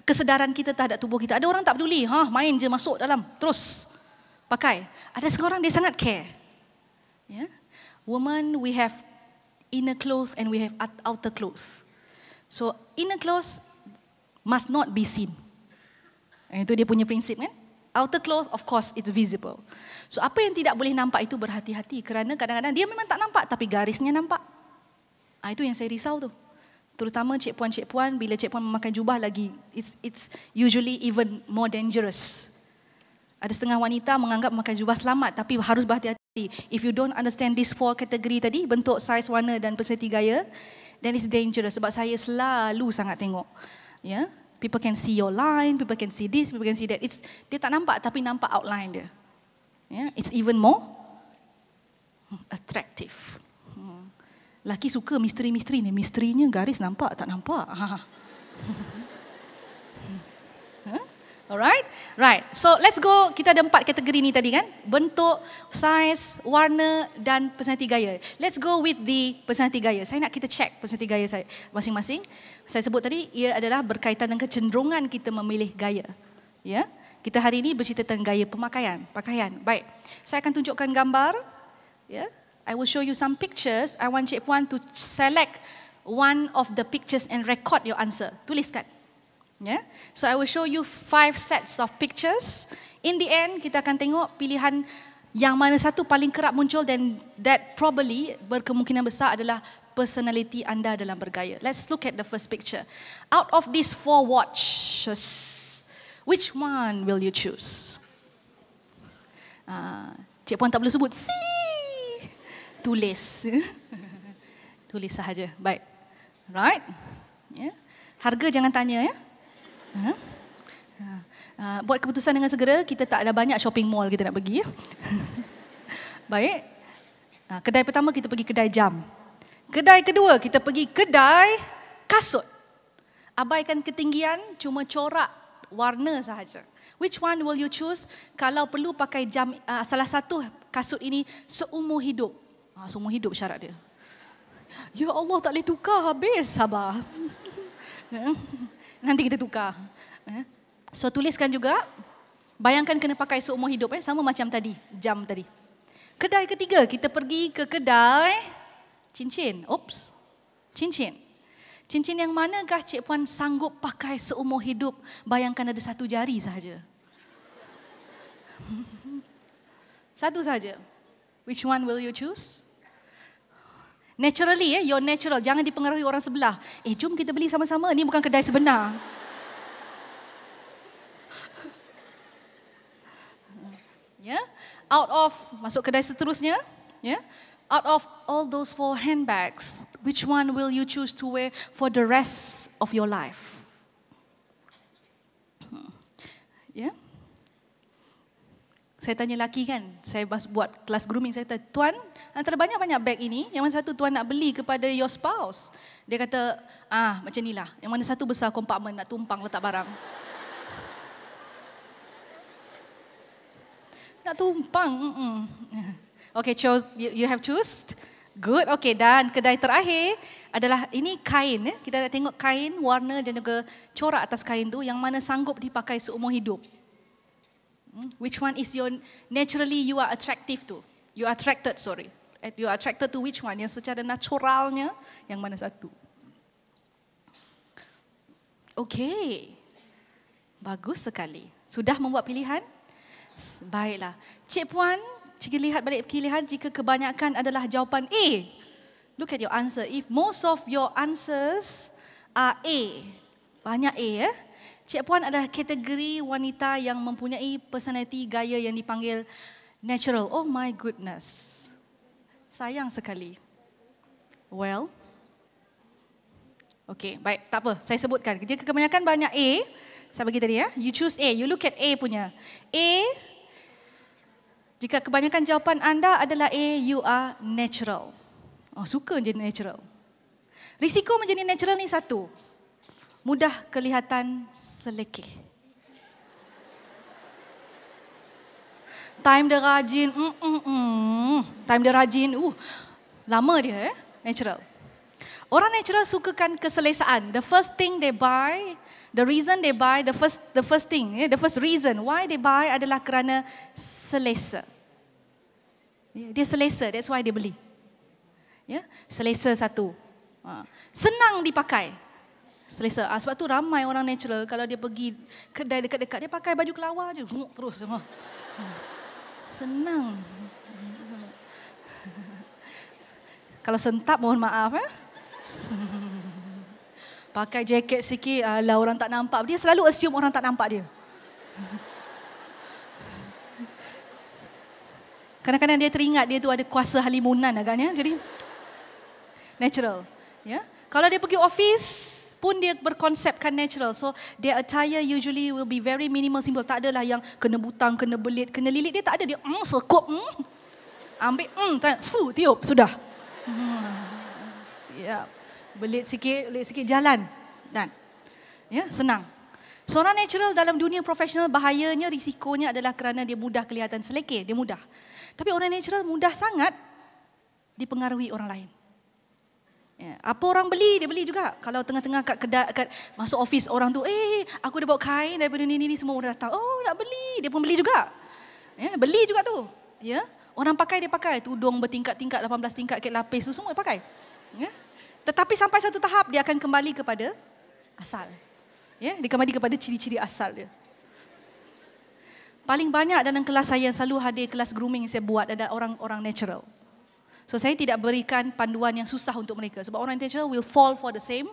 Speaker 1: kesedaran kita terhadap tubuh kita. Ada orang tak peduli, ha, main je masuk dalam, terus pakai. Ada seorang dia sangat care. Ya. Yeah? Woman we have inner clothes and we have outer clothes. So inner clothes must not be seen. Eh, itu dia punya prinsip kan? Outer clothes, of course, it's visible. So, apa yang tidak boleh nampak itu berhati-hati kerana kadang-kadang dia memang tak nampak tapi garisnya nampak. Ah itu yang saya risau tu. Terutama cik puan cik puan bila cik puan memakai jubah lagi it's it's usually even more dangerous. Ada setengah wanita menganggap memakai jubah selamat tapi harus berhati-hati. If you don't understand this four category tadi bentuk size warna dan persepsi gaya then it's dangerous sebab saya selalu sangat tengok. Ya. Yeah? People can see your line, people can see this, people can see that. It's dia tak nampak tapi nampak outline dia. Yeah, it's even more attractive. Laki suka misteri-misteri ni. Misterinya garis nampak tak nampak. Ha. ha. Alright? Right. So let's go. Kita ada empat kategori ni tadi kan? Bentuk, size, warna dan personality gaya. Let's go with the personality gaya. Saya nak kita check personality gaya saya masing-masing. Saya sebut tadi ia adalah berkaitan dengan kecenderungan kita memilih gaya. Ya? Yeah? Kita hari ini bercerita tentang gaya pemakaian, pakaian. Baik. Saya akan tunjukkan gambar. Ya? Yeah? I will show you some pictures. I want Cik Puan to select one of the pictures and record your answer. Tuliskan. Yeah. So I will show you five sets of pictures. In the end, kita akan tengok pilihan yang mana satu paling kerap muncul dan that probably berkemungkinan besar adalah personality anda dalam bergaya. Let's look at the first picture. Out of these four watches, which one will you choose? Uh, ah, Cik Puan tak perlu sebut. See? tulis. [LAUGHS] tulis sahaja. Baik. Right? Ya. Harga jangan tanya ya. Huh? Ha? Ha. Uh, ha, buat keputusan dengan segera, kita tak ada banyak shopping mall kita nak pergi. Ya? [LAUGHS] Baik. Uh, kedai pertama kita pergi kedai jam. Kedai kedua kita pergi kedai kasut. Abaikan ketinggian, cuma corak warna sahaja. Which one will you choose? Kalau perlu pakai jam uh, salah satu kasut ini seumur hidup. Ha, semua hidup syarat dia. Ya Allah tak boleh tukar habis, sabar. Ya. Nanti kita tukar. Ya. So tuliskan juga, bayangkan kena pakai seumur hidup, eh? sama macam tadi, jam tadi. Kedai ketiga, kita pergi ke kedai cincin. Oops, cincin. Cincin yang manakah Cik Puan sanggup pakai seumur hidup, bayangkan ada satu jari sahaja. [LAUGHS] Satu sahaja. Which one will you choose? Naturally, eh, you're natural. Jangan dipengaruhi orang sebelah. Eh, jom kita beli sama-sama. Ini bukan kedai sebenar. [LAUGHS] yeah? Out of, masuk kedai seterusnya. Yeah? Out of all those four handbags, which one will you choose to wear for the rest of your life? saya tanya laki kan, saya buat kelas grooming, saya kata, Tuan, antara banyak-banyak beg ini, yang mana satu Tuan nak beli kepada your spouse? Dia kata, ah macam inilah, yang mana satu besar kompakmen nak tumpang letak barang. [LAUGHS] nak tumpang, mm [LAUGHS] Okay, choose, you, you have choose. Good, okay, dan kedai terakhir adalah ini kain. Eh. Kita tengok kain, warna dan juga corak atas kain tu yang mana sanggup dipakai seumur hidup. Hmm? Which one is your naturally you are attractive to? You are attracted, sorry. You are attracted to which one? Yang secara naturalnya, yang mana satu? Okay. Bagus sekali. Sudah membuat pilihan? Baiklah. Cik Puan, jika lihat balik pilihan, jika kebanyakan adalah jawapan A. Look at your answer. If most of your answers are A. Banyak A, ya? Eh? Cik Puan adalah kategori wanita yang mempunyai personality gaya yang dipanggil natural. Oh my goodness. Sayang sekali. Well. Okay, baik. Tak apa. Saya sebutkan. Jika kebanyakan banyak A, saya bagi tadi ya. You choose A. You look at A punya. A, jika kebanyakan jawapan anda adalah A, you are natural. Oh, suka jadi natural. Risiko menjadi natural ni satu mudah kelihatan selekeh. Time dia rajin, mm-mm-mm. time dia rajin, uh, lama dia, eh? natural. Orang natural sukakan keselesaan. The first thing they buy, the reason they buy, the first the first thing, eh? the first reason why they buy adalah kerana selesa. Dia selesa, that's why dia beli. yeah? selesa satu. Ha. Senang dipakai, selesa. Ha, sebab tu ramai orang natural kalau dia pergi kedai dekat-dekat dia pakai baju kelawar je, gemuk terus semua. Senang. [LAUGHS] Kalau sentap mohon maaf ya. [LAUGHS] Pakai jaket sikit ala orang tak nampak. Dia selalu assume orang tak nampak dia. [LAUGHS] Kadang-kadang dia teringat dia tu ada kuasa halimunan agaknya. Jadi [TSK] natural. Ya. Kalau dia pergi office pun dia berkonsepkan natural. So their attire usually will be very minimal simple. Tak adalah yang kena butang, kena belit, kena lilit. Dia tak ada. Dia hmm, sekup. hmm, Ambil, hmm, tanya, fuh, tiup, sudah. Hmm, siap. Belit sikit, belit sikit, jalan. Dan, ya, yeah, senang. Seorang natural dalam dunia profesional bahayanya, risikonya adalah kerana dia mudah kelihatan seleke, dia mudah. Tapi orang natural mudah sangat dipengaruhi orang lain. Ya. Apa orang beli, dia beli juga. Kalau tengah-tengah kat kedai, kat masuk office orang tu, eh, aku dah bawa kain daripada ni, ni, ni, semua orang datang. Oh, nak beli. Dia pun beli juga. Ya, beli juga tu. Ya, Orang pakai, dia pakai. Tudung bertingkat-tingkat, 18 tingkat, kek lapis tu semua pakai. Ya. Tetapi sampai satu tahap, dia akan kembali kepada asal. Ya, dia kembali kepada ciri-ciri asal dia. Paling banyak dalam kelas saya yang selalu hadir kelas grooming yang saya buat adalah orang-orang natural. So saya tidak berikan panduan yang susah untuk mereka sebab orang intentional will fall for the same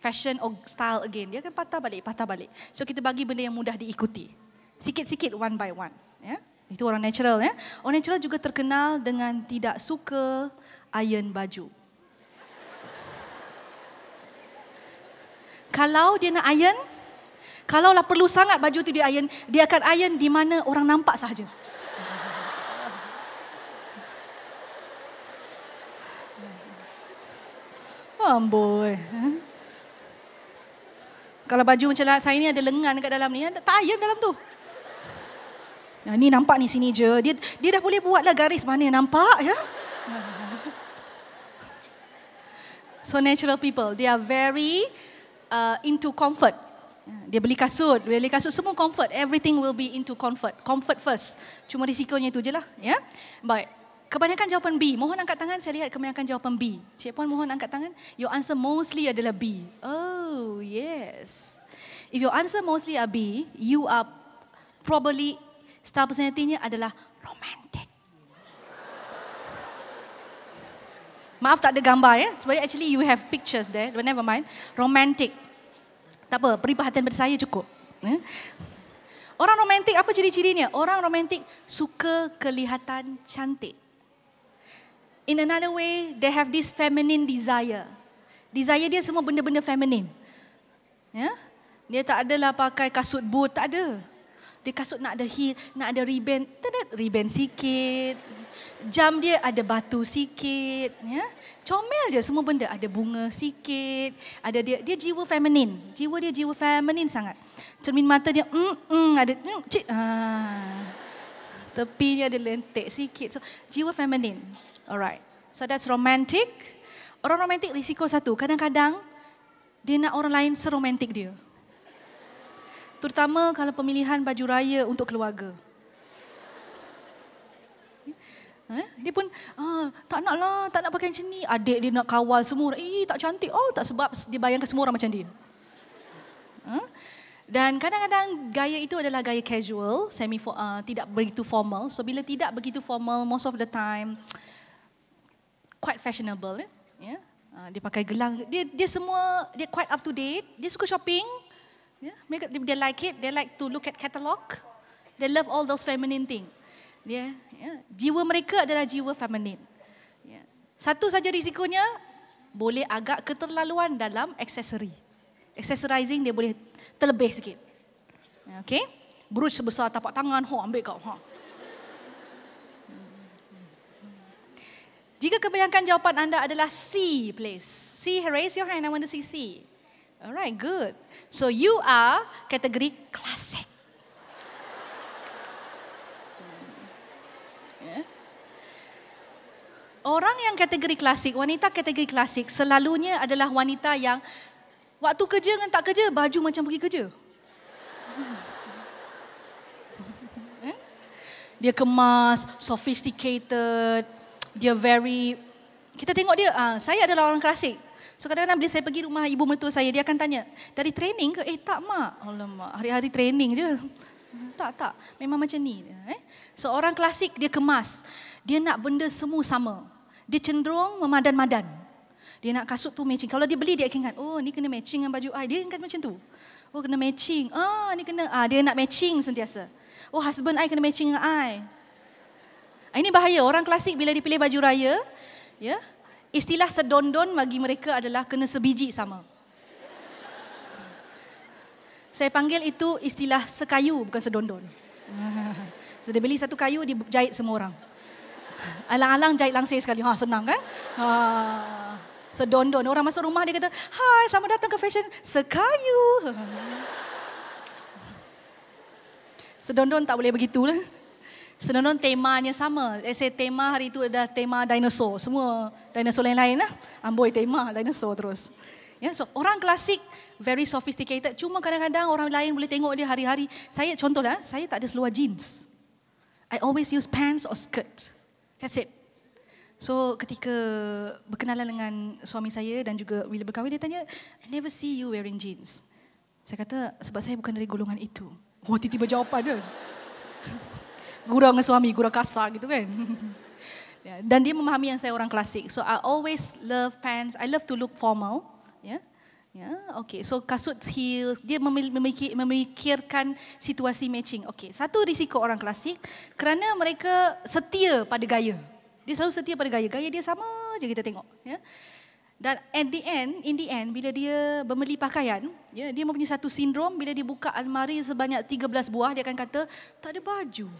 Speaker 1: fashion or style again. Dia akan patah balik, patah balik. So kita bagi benda yang mudah diikuti. Sikit-sikit one by one, ya. Itu orang natural ya. Orang natural juga terkenal dengan tidak suka iron baju. Kalau dia nak iron, kalaulah perlu sangat baju tu dia iron, dia akan iron di mana orang nampak sahaja. Amboi. Eh? Kalau baju macam lah, saya ni ada lengan dekat dalam ni. Tak ya, dalam tu. Nah, ni nampak ni sini je. Dia dia dah boleh buat buatlah garis mana yang nampak ya. So natural people, they are very uh, into comfort. Dia beli kasut, beli kasut semua comfort. Everything will be into comfort. Comfort first. Cuma risikonya itu je lah. Yeah? Baik. Kebanyakan jawapan B. Mohon angkat tangan, saya lihat kebanyakan jawapan B. Cik Puan, mohon angkat tangan. Your answer mostly adalah B. Oh, yes. If your answer mostly are B, you are probably, star personality-nya adalah romantic. Maaf tak ada gambar ya. Sebenarnya actually you have pictures there, but never mind. Romantic. Tak apa, beri perhatian pada saya cukup. Ya. Orang romantik apa ciri-cirinya? Orang romantik suka kelihatan cantik. In another way, they have this feminine desire. Desire dia semua benda-benda feminine. Ya? Dia tak adalah pakai kasut boot, tak ada. Dia kasut nak ada heel, nak ada ribbon, tak ribbon sikit. Jam dia ada batu sikit. Ya? Comel je semua benda. Ada bunga sikit. Ada dia, dia jiwa feminine. Jiwa dia jiwa feminine sangat. Cermin mata dia, mm, mm, ada, mm, cik, ah. tepinya ada lentek sikit. So, jiwa feminine. Alright. So that's romantic. Orang romantik risiko satu, kadang-kadang dia nak orang lain seromantik dia. Terutama kalau pemilihan baju raya untuk keluarga. [LAUGHS] Eh? Dia pun, ah, tak nak lah, tak nak pakai macam ni. Adik dia nak kawal semua. Eh, tak cantik. Oh, tak sebab dia bayangkan semua orang macam dia. Eh? Dan kadang-kadang gaya itu adalah gaya casual, semi uh, tidak begitu formal. So, bila tidak begitu formal, most of the time, quite fashionable. Eh? Yeah? Ya. Uh, dia pakai gelang. Dia dia semua dia quite up to date. Dia suka shopping. Yeah? Mereka they, they like it. They like to look at catalog. They love all those feminine thing. Yeah? Yeah? Jiwa mereka adalah jiwa feminine. Yeah? Satu saja risikonya boleh agak keterlaluan dalam accessory. Accessorizing dia boleh terlebih sikit. Ya, okay? Brush sebesar tapak tangan, ho, ambil kau. ho. Jika kebanyakan jawapan anda adalah C, please. C, raise your hand. I want to see C. Alright, good. So you are kategori klasik. Hmm. Orang yang kategori klasik, wanita kategori klasik selalunya adalah wanita yang waktu kerja dengan tak kerja, baju macam pergi kerja. [LAUGHS] Eh? Dia kemas, sophisticated, dia very kita tengok dia uh, saya adalah orang klasik so kadang-kadang bila saya pergi rumah ibu mertua saya dia akan tanya dari training ke eh tak mak alamak hari-hari training je tak tak memang macam ni eh seorang so, klasik dia kemas dia nak benda semua sama dia cenderung memadan-madan dia nak kasut tu matching kalau dia beli dia akan ingat oh ni kena matching dengan baju ai dia ingat macam tu oh kena matching ah ni kena ah dia nak matching sentiasa oh husband ai kena matching dengan ai Ah, ini bahaya orang klasik bila dipilih baju raya, ya. Istilah sedondon bagi mereka adalah kena sebiji sama. Saya panggil itu istilah sekayu bukan sedondon. So [LAUGHS] dia beli satu kayu dijahit semua orang. Alang-alang jahit langsir sekali. Ha senang kan? Ha sedondon. Orang masuk rumah dia kata, "Hai, selamat datang ke fashion sekayu." [LAUGHS] Sedondon tak boleh begitulah. Senonoh temanya sama. Let's tema hari itu adalah tema dinosaur. Semua dinosaur lain-lain lah. Amboi tema dinosaur terus. Ya, so orang klasik very sophisticated. Cuma kadang-kadang orang lain boleh tengok dia hari-hari. Saya contohlah, saya tak ada seluar jeans. I always use pants or skirt. That's it. So ketika berkenalan dengan suami saya dan juga bila berkahwin dia tanya, I never see you wearing jeans. Saya kata sebab saya bukan dari golongan itu. Oh tiba-tiba jawapan dia gura ngesuami, gurau kasar gitu kan. [LAUGHS] Yeah. Dan dia memahami yang saya orang klasik. So I always love pants. I love to look formal. Yeah. yeah, okay. So kasut heels dia memiliki memikirkan situasi matching. Okay, satu risiko orang klasik kerana mereka setia pada gaya. Dia selalu setia pada gaya. Gaya dia sama je kita tengok. Ya. Dan at the end, in the end, bila dia membeli pakaian, ya, dia mempunyai satu sindrom bila dia buka almari sebanyak 13 buah, dia akan kata, tak ada baju.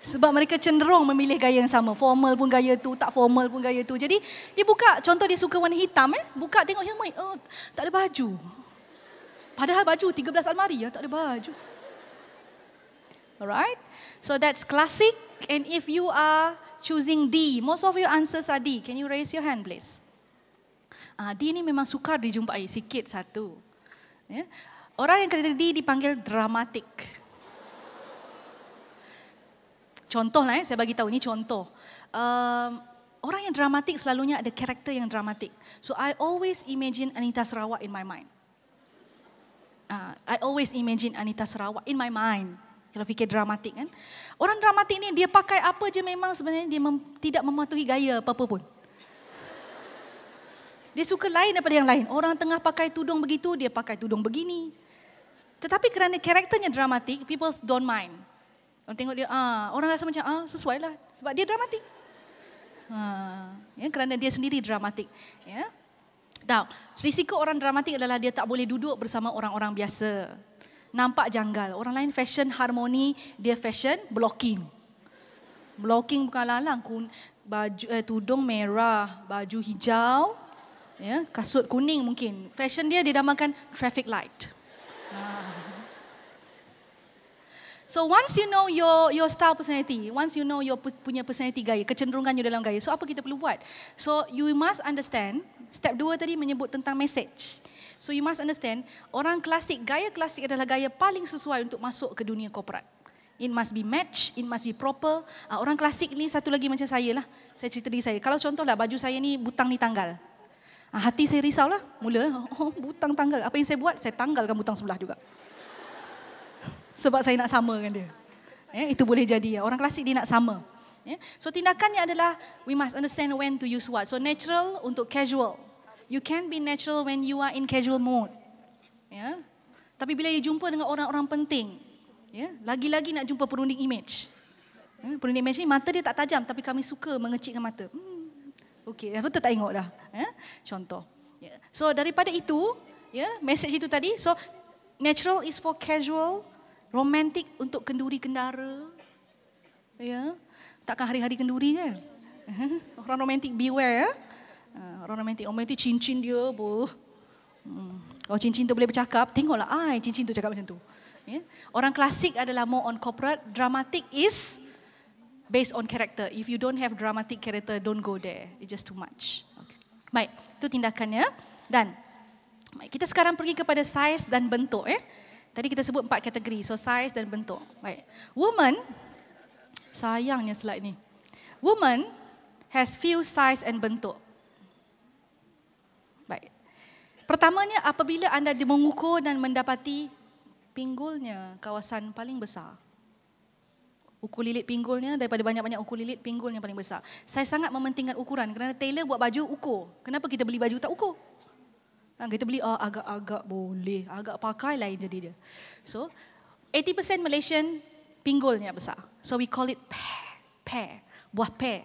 Speaker 1: Sebab mereka cenderung memilih gaya yang sama. Formal pun gaya tu, tak formal pun gaya tu. Jadi dia buka, contoh dia suka warna hitam eh. Buka tengok Hilma, ya, oh, tak ada baju. Padahal baju 13 almari ya, tak ada baju. Alright, so that's classic. And if you are choosing D, most of your answers are D. Can you raise your hand please? Ah, D ni memang sukar dijumpai, sikit satu. Yeah. Orang yang kata D dipanggil dramatik contohlah eh, saya bagi tahu ini contoh. Um, orang yang dramatik selalunya ada karakter yang dramatik. So I always imagine Anita Sarawak in my mind. Uh, I always imagine Anita Sarawak in my mind. Kalau fikir dramatik kan. Orang dramatik ni dia pakai apa je memang sebenarnya dia mem- tidak mematuhi gaya apa-apa pun. Dia suka lain daripada yang lain. Orang tengah pakai tudung begitu, dia pakai tudung begini. Tetapi kerana karakternya dramatik, people don't mind. Orang tengok dia, ah, orang rasa macam ah, sesuai lah. Sebab dia dramatik. Ah, ya, kerana dia sendiri dramatik. Ya. Now, risiko orang dramatik adalah dia tak boleh duduk bersama orang-orang biasa. Nampak janggal. Orang lain fashion harmoni, dia fashion blocking. Blocking bukan lalang. Kun, baju, eh, tudung merah, baju hijau, ya, kasut kuning mungkin. Fashion dia dinamakan traffic light. Ah. So once you know your your style personality, once you know your punya personality gaya, kecenderungan you dalam gaya, so apa kita perlu buat? So you must understand, step dua tadi menyebut tentang message. So you must understand, orang klasik, gaya klasik adalah gaya paling sesuai untuk masuk ke dunia korporat. It must be match, it must be proper. Uh, orang klasik ni satu lagi macam saya lah. Saya cerita diri saya. Kalau contohlah baju saya ni butang ni tanggal. Uh, hati saya risaulah. Mula, [LAUGHS] oh, butang tanggal. Apa yang saya buat? Saya tanggalkan butang sebelah juga sebab saya nak sama dengan dia. Eh, itu boleh jadi. Ya. Orang klasik dia nak sama. Eh, so tindakannya adalah we must understand when to use what. So natural untuk casual. You can be natural when you are in casual mode. Ya. Yeah. Tapi bila you jumpa dengan orang-orang penting, ya, lagi-lagi nak jumpa perunding image. Yeah, perunding image ni mata dia tak tajam tapi kami suka mengecikkan mata. Hmm. Okey, apa tak tengok dah. Ya. Contoh. Yeah. So daripada itu, ya, message itu tadi, so natural is for casual romantik untuk kenduri kendara. Ya. Takkan hari-hari kenduri kan? [LAUGHS] Orang romantik beware ya. Ah, orang romantik, orang romantik cincin dia bu. Hmm. Oh cincin tu boleh bercakap, tengoklah ai cincin tu cakap macam tu. Ya. Orang klasik adalah more on corporate, dramatic is based on character. If you don't have dramatic character, don't go there. It's just too much. Baik, itu tindakannya. Dan kita sekarang pergi kepada size dan bentuk. Eh. Tadi kita sebut empat kategori, so size dan bentuk. Baik. Woman, sayangnya slide ini, Woman has few size and bentuk. Baik. Pertamanya, apabila anda mengukur dan mendapati pinggulnya kawasan paling besar. Ukur lilit pinggulnya daripada banyak-banyak ukur lilit pinggulnya paling besar. Saya sangat mementingkan ukuran kerana tailor buat baju ukur. Kenapa kita beli baju tak ukur? Kan, kita beli oh, agak-agak boleh, agak pakai lain jadi dia. So, 80% Malaysian pinggulnya besar. So we call it pear, pear, buah pear.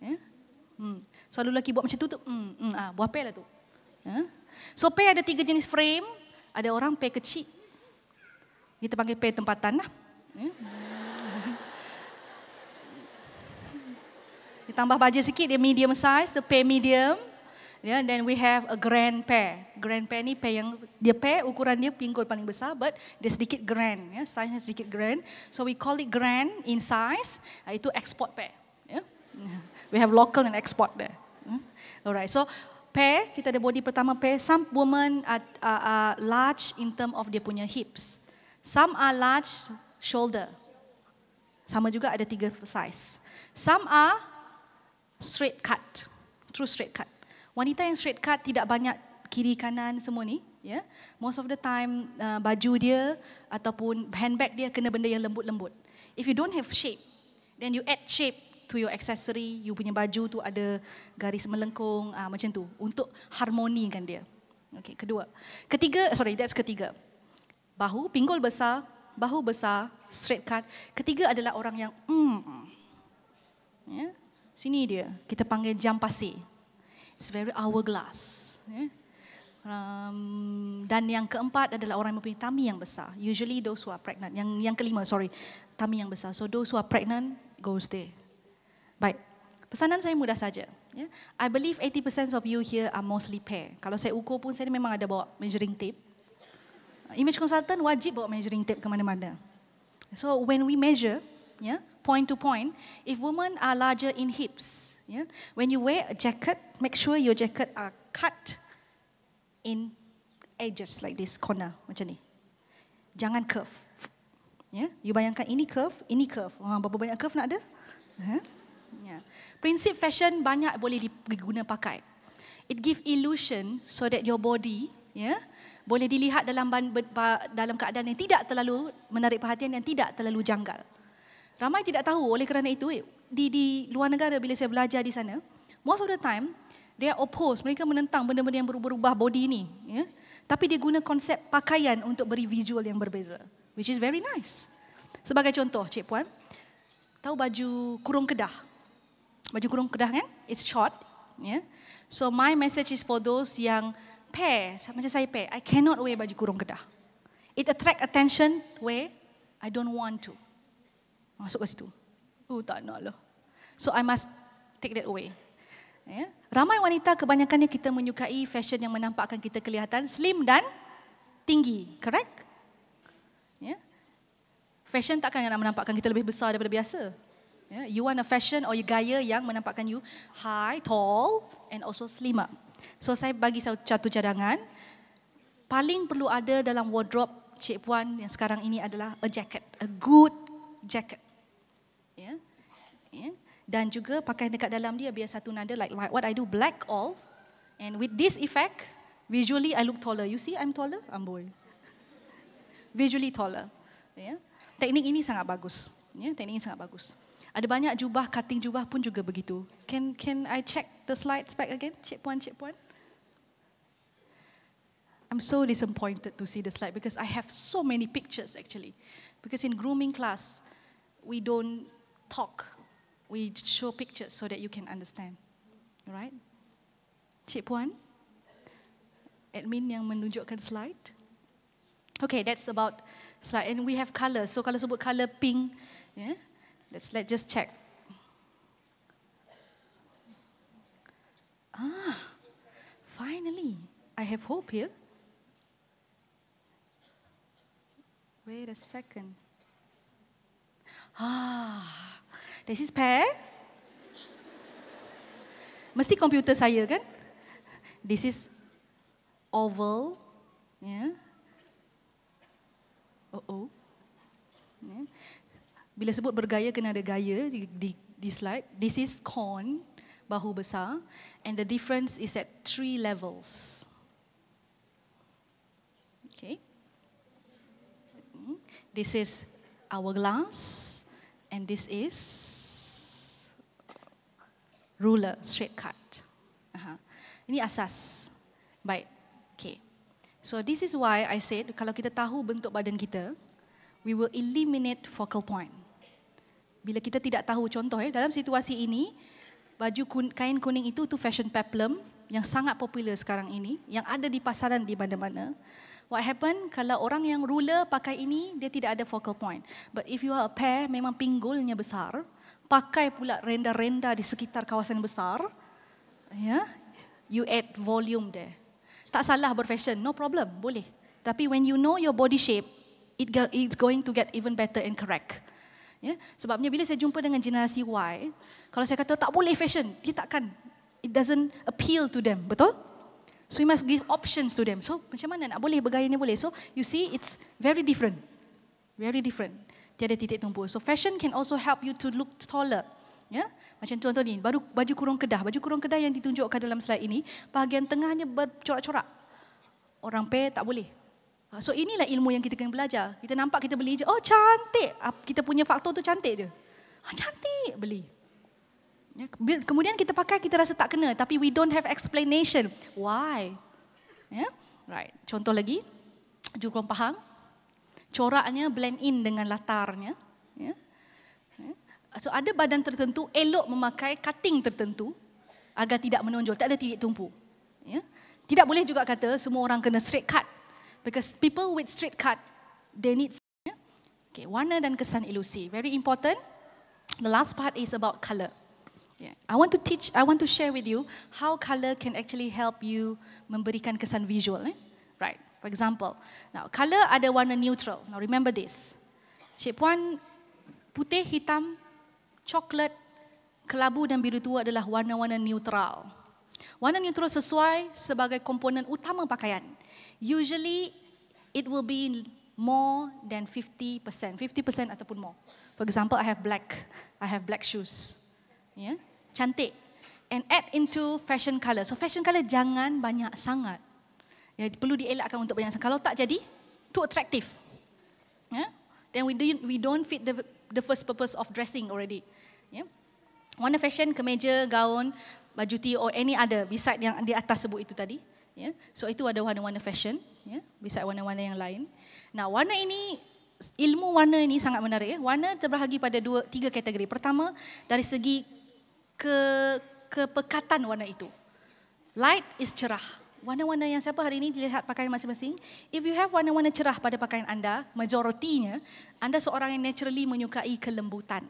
Speaker 1: Yeah? Hmm. So lalu lelaki buat macam tu, tu hmm, hmm, ah, buah pear lah tu. Yeah? So pear ada tiga jenis frame, ada orang pear kecil. Dia terpanggil pear tempatan lah. Yeah? Ditambah baju sikit, dia medium size, so pear medium yeah, then we have a grand pear. Grand pear ni pear yang dia pear ukuran dia pinggul paling besar but dia sedikit grand, yeah, size sedikit grand. So we call it grand in size, uh, itu export pear. Yeah. [LAUGHS] We have local and export there. Hmm. Alright, so pear, kita ada body pertama pear. Some women are, are, are large in term of dia punya hips. Some are large shoulder. Sama juga ada tiga size. Some are straight cut, true straight cut wanita yang straight cut tidak banyak kiri kanan semua ni yeah. most of the time uh, baju dia ataupun handbag dia kena benda yang lembut-lembut if you don't have shape then you add shape to your accessory you punya baju tu ada garis melengkung uh, macam tu untuk harmoni kan dia Okay, kedua ketiga sorry that's ketiga bahu pinggul besar bahu besar straight cut ketiga adalah orang yang mm yeah. sini dia kita panggil jam pasir It's very hourglass. Ya. Um, dan yang keempat adalah orang yang mempunyai tummy yang besar. Usually those who are pregnant. Yang yang kelima, sorry. Tummy yang besar. So those who are pregnant, go stay. Baik. Pesanan saya mudah saja. Yeah. I believe 80% of you here are mostly pair. Kalau saya ukur pun saya memang ada bawa measuring tape. Image consultant wajib bawa measuring tape ke mana-mana. So when we measure, yeah, point to point, if women are larger in hips, yeah, when you wear a jacket, make sure your jacket are cut in edges like this corner macam ni. Jangan curve. Ya, yeah? you bayangkan ini curve, ini curve. Wah, berapa banyak curve nak ada? Huh? Yeah. Prinsip fashion banyak boleh diguna pakai. It give illusion so that your body, ya, yeah, boleh dilihat dalam dalam keadaan yang tidak terlalu menarik perhatian dan tidak terlalu janggal. Ramai tidak tahu oleh kerana itu eh, di di luar negara bila saya belajar di sana, most of the time they are oppose, mereka menentang benda-benda yang berubah-ubah body ini. ya. Tapi dia guna konsep pakaian untuk beri visual yang berbeza, which is very nice. Sebagai contoh, Cik Puan, tahu baju kurung kedah? Baju kurung kedah kan? It's short, ya. So my message is for those yang pair, macam saya pair, I cannot wear baju kurung kedah. It attract attention where I don't want to masuk ke situ. Oh, tak nak lah. So I must take that away. Ya? Ramai wanita kebanyakannya kita menyukai fashion yang menampakkan kita kelihatan slim dan tinggi. Correct? Ya? Fashion takkan nak menampakkan kita lebih besar daripada biasa. Ya? You want a fashion or you gaya yang menampakkan you high, tall and also slim up. So saya bagi satu cadangan. Paling perlu ada dalam wardrobe Cik Puan yang sekarang ini adalah a jacket. A good jacket ya. Ya. Dan juga pakai dekat dalam dia biar satu nada like, like what I do black all and with this effect visually I look taller. You see I'm taller? Amboi. Visually taller. Ya. Teknik ini sangat bagus. Ya, teknik ini sangat bagus. Ada banyak jubah, cutting jubah pun juga begitu. Can can I check the slides back again? Cik Puan, Cik Puan. I'm so disappointed to see the slide because I have so many pictures actually. Because in grooming class, we don't talk, we show pictures so that you can understand. Right? Cik Puan, admin yang menunjukkan slide. Okay, that's about slide. And we have colour. So kalau sebut colour pink, yeah, let's let just check. Ah, finally, I have hope here. Wait a second. Ah, this is pear. Mesti komputer saya kan? This is oval. Yeah. Oh oh. Ya. Bila sebut bergaya kena ada gaya di, di, di slide. This is corn bahu besar and the difference is at three levels. Okay. Hmm. This is hourglass and this is ruler straight cut. Uh-huh. Ini asas. Baik. Okay. So this is why I said kalau kita tahu bentuk badan kita, we will eliminate focal point. Bila kita tidak tahu contoh eh dalam situasi ini baju kun, kain kuning itu tu fashion peplum yang sangat popular sekarang ini yang ada di pasaran di mana-mana. What happen kalau orang yang ruler pakai ini, dia tidak ada focal point. But if you are a pair, memang pinggulnya besar, pakai pula renda-renda di sekitar kawasan besar, yeah, you add volume there. Tak salah berfashion, no problem, boleh. Tapi when you know your body shape, it it's going to get even better and correct. yeah? sebabnya bila saya jumpa dengan generasi Y, kalau saya kata tak boleh fashion, dia takkan. It doesn't appeal to them, betul? So we must give options to them. So macam mana nak boleh bergaya ni boleh. So you see it's very different. Very different. Tiada titik tumpu. So fashion can also help you to look taller. Ya? Yeah? Macam contoh ni, baru baju kurung kedah. Baju kurung kedah yang ditunjukkan dalam slide ini, bahagian tengahnya bercorak-corak. Orang pair tak boleh. Ah, so inilah ilmu yang kita kena belajar. Kita nampak kita beli je, oh cantik. Ah, kita punya faktor tu cantik je. Ah, cantik, beli. Ya, kemudian kita pakai kita rasa tak kena tapi we don't have explanation why. Ya? Right. Contoh lagi jurung pahang. Coraknya blend in dengan latarnya, ya. ya. So ada badan tertentu elok memakai cutting tertentu agar tidak menonjol, tak ada titik tumpu. Ya. Tidak boleh juga kata semua orang kena straight cut because people with straight cut they need ya? okay, warna dan kesan ilusi Very important. The last part is about color. Yeah. I want to teach, I want to share with you how color can actually help you memberikan kesan visual. Eh? Right. For example, now color ada warna neutral. Now remember this. Shape one, putih, hitam, coklat, kelabu dan biru tua adalah warna-warna neutral. Warna neutral sesuai sebagai komponen utama pakaian. Usually, it will be more than 50%. 50% ataupun more. For example, I have black. I have black shoes ya cantik and add into fashion color so fashion color jangan banyak sangat ya perlu dielakkan untuk banyak sangat kalau tak jadi too attractive ya then we don't we don't fit the the first purpose of dressing already ya warna fashion kemeja gaun baju tee or any other beside yang di atas sebut itu tadi ya so itu ada warna-warna fashion ya beside warna-warna yang lain nah warna ini ilmu warna ini sangat menarik ya. Warna terbahagi pada dua tiga kategori. Pertama, dari segi ke kepekatan warna itu. Light is cerah. Warna-warna yang siapa hari ini dilihat pakaian masing-masing, if you have warna-warna cerah pada pakaian anda, majoritinya, anda seorang yang naturally menyukai kelembutan.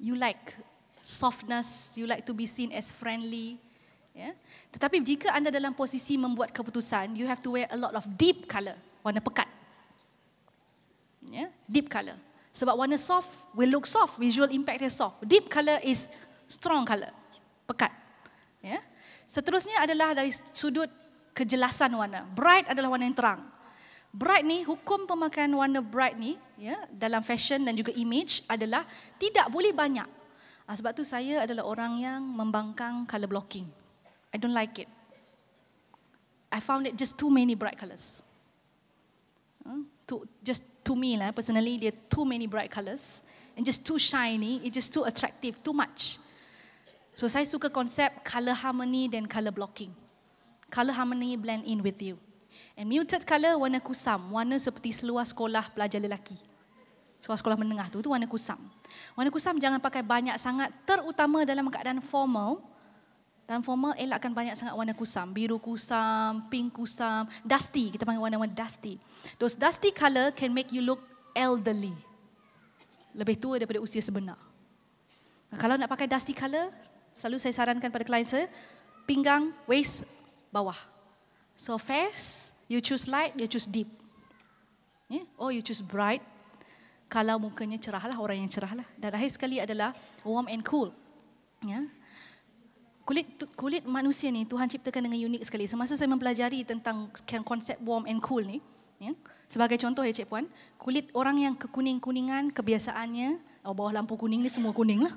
Speaker 1: You like softness, you like to be seen as friendly. Ya? Tetapi jika anda dalam posisi membuat keputusan, you have to wear a lot of deep colour, warna pekat. Ya? Deep colour. Sebab warna soft will look soft, visual impact dia soft. Deep colour is strong colour, pekat. Yeah. Seterusnya adalah dari sudut kejelasan warna. Bright adalah warna yang terang. Bright ni hukum pemakaian warna bright ni yeah, dalam fashion dan juga image adalah tidak boleh banyak. Ah, sebab tu saya adalah orang yang membangkang colour blocking. I don't like it. I found it just too many bright colours. Hmm? to just to me lah personally there too many bright colours and just too shiny It just too attractive too much so saya suka konsep colour harmony dan colour blocking colour harmony blend in with you and muted colour warna kusam warna seperti seluar sekolah pelajar lelaki seluar sekolah menengah tu tu warna kusam warna kusam jangan pakai banyak sangat terutama dalam keadaan formal dalam formal elakkan banyak sangat warna kusam, biru kusam, pink kusam, dusty. Kita panggil warna-warna dusty. Those dusty color can make you look elderly. Lebih tua daripada usia sebenar. Nah, kalau nak pakai dusty color, selalu saya sarankan pada klien saya, pinggang, waist, bawah. So face, you choose light, you choose deep. Yeah? Or you choose bright, kalau mukanya cerahlah, orang yang cerahlah. Dan akhir sekali adalah warm and cool. Yeah? kulit kulit manusia ni Tuhan ciptakan dengan unik sekali. Semasa saya mempelajari tentang konsep warm and cool ni, ya. Sebagai contoh ya Cik Puan, kulit orang yang kekuning-kuningan kebiasaannya oh, bawah lampu kuning ni semua kuning lah.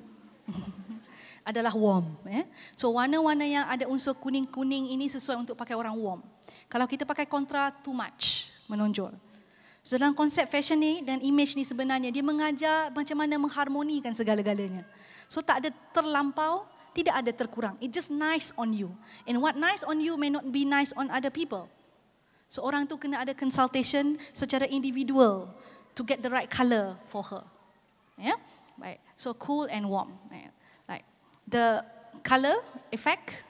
Speaker 1: [LAUGHS] adalah warm. Ya. So warna-warna yang ada unsur kuning-kuning ini sesuai untuk pakai orang warm. Kalau kita pakai kontra too much menonjol. So dalam konsep fashion ni dan image ni sebenarnya dia mengajar macam mana mengharmonikan segala-galanya. So tak ada terlampau tidak ada terkurang. It just nice on you. And what nice on you may not be nice on other people. So orang tu kena ada consultation secara individual to get the right color for her. Yeah? Right. So cool and warm. Like the color effect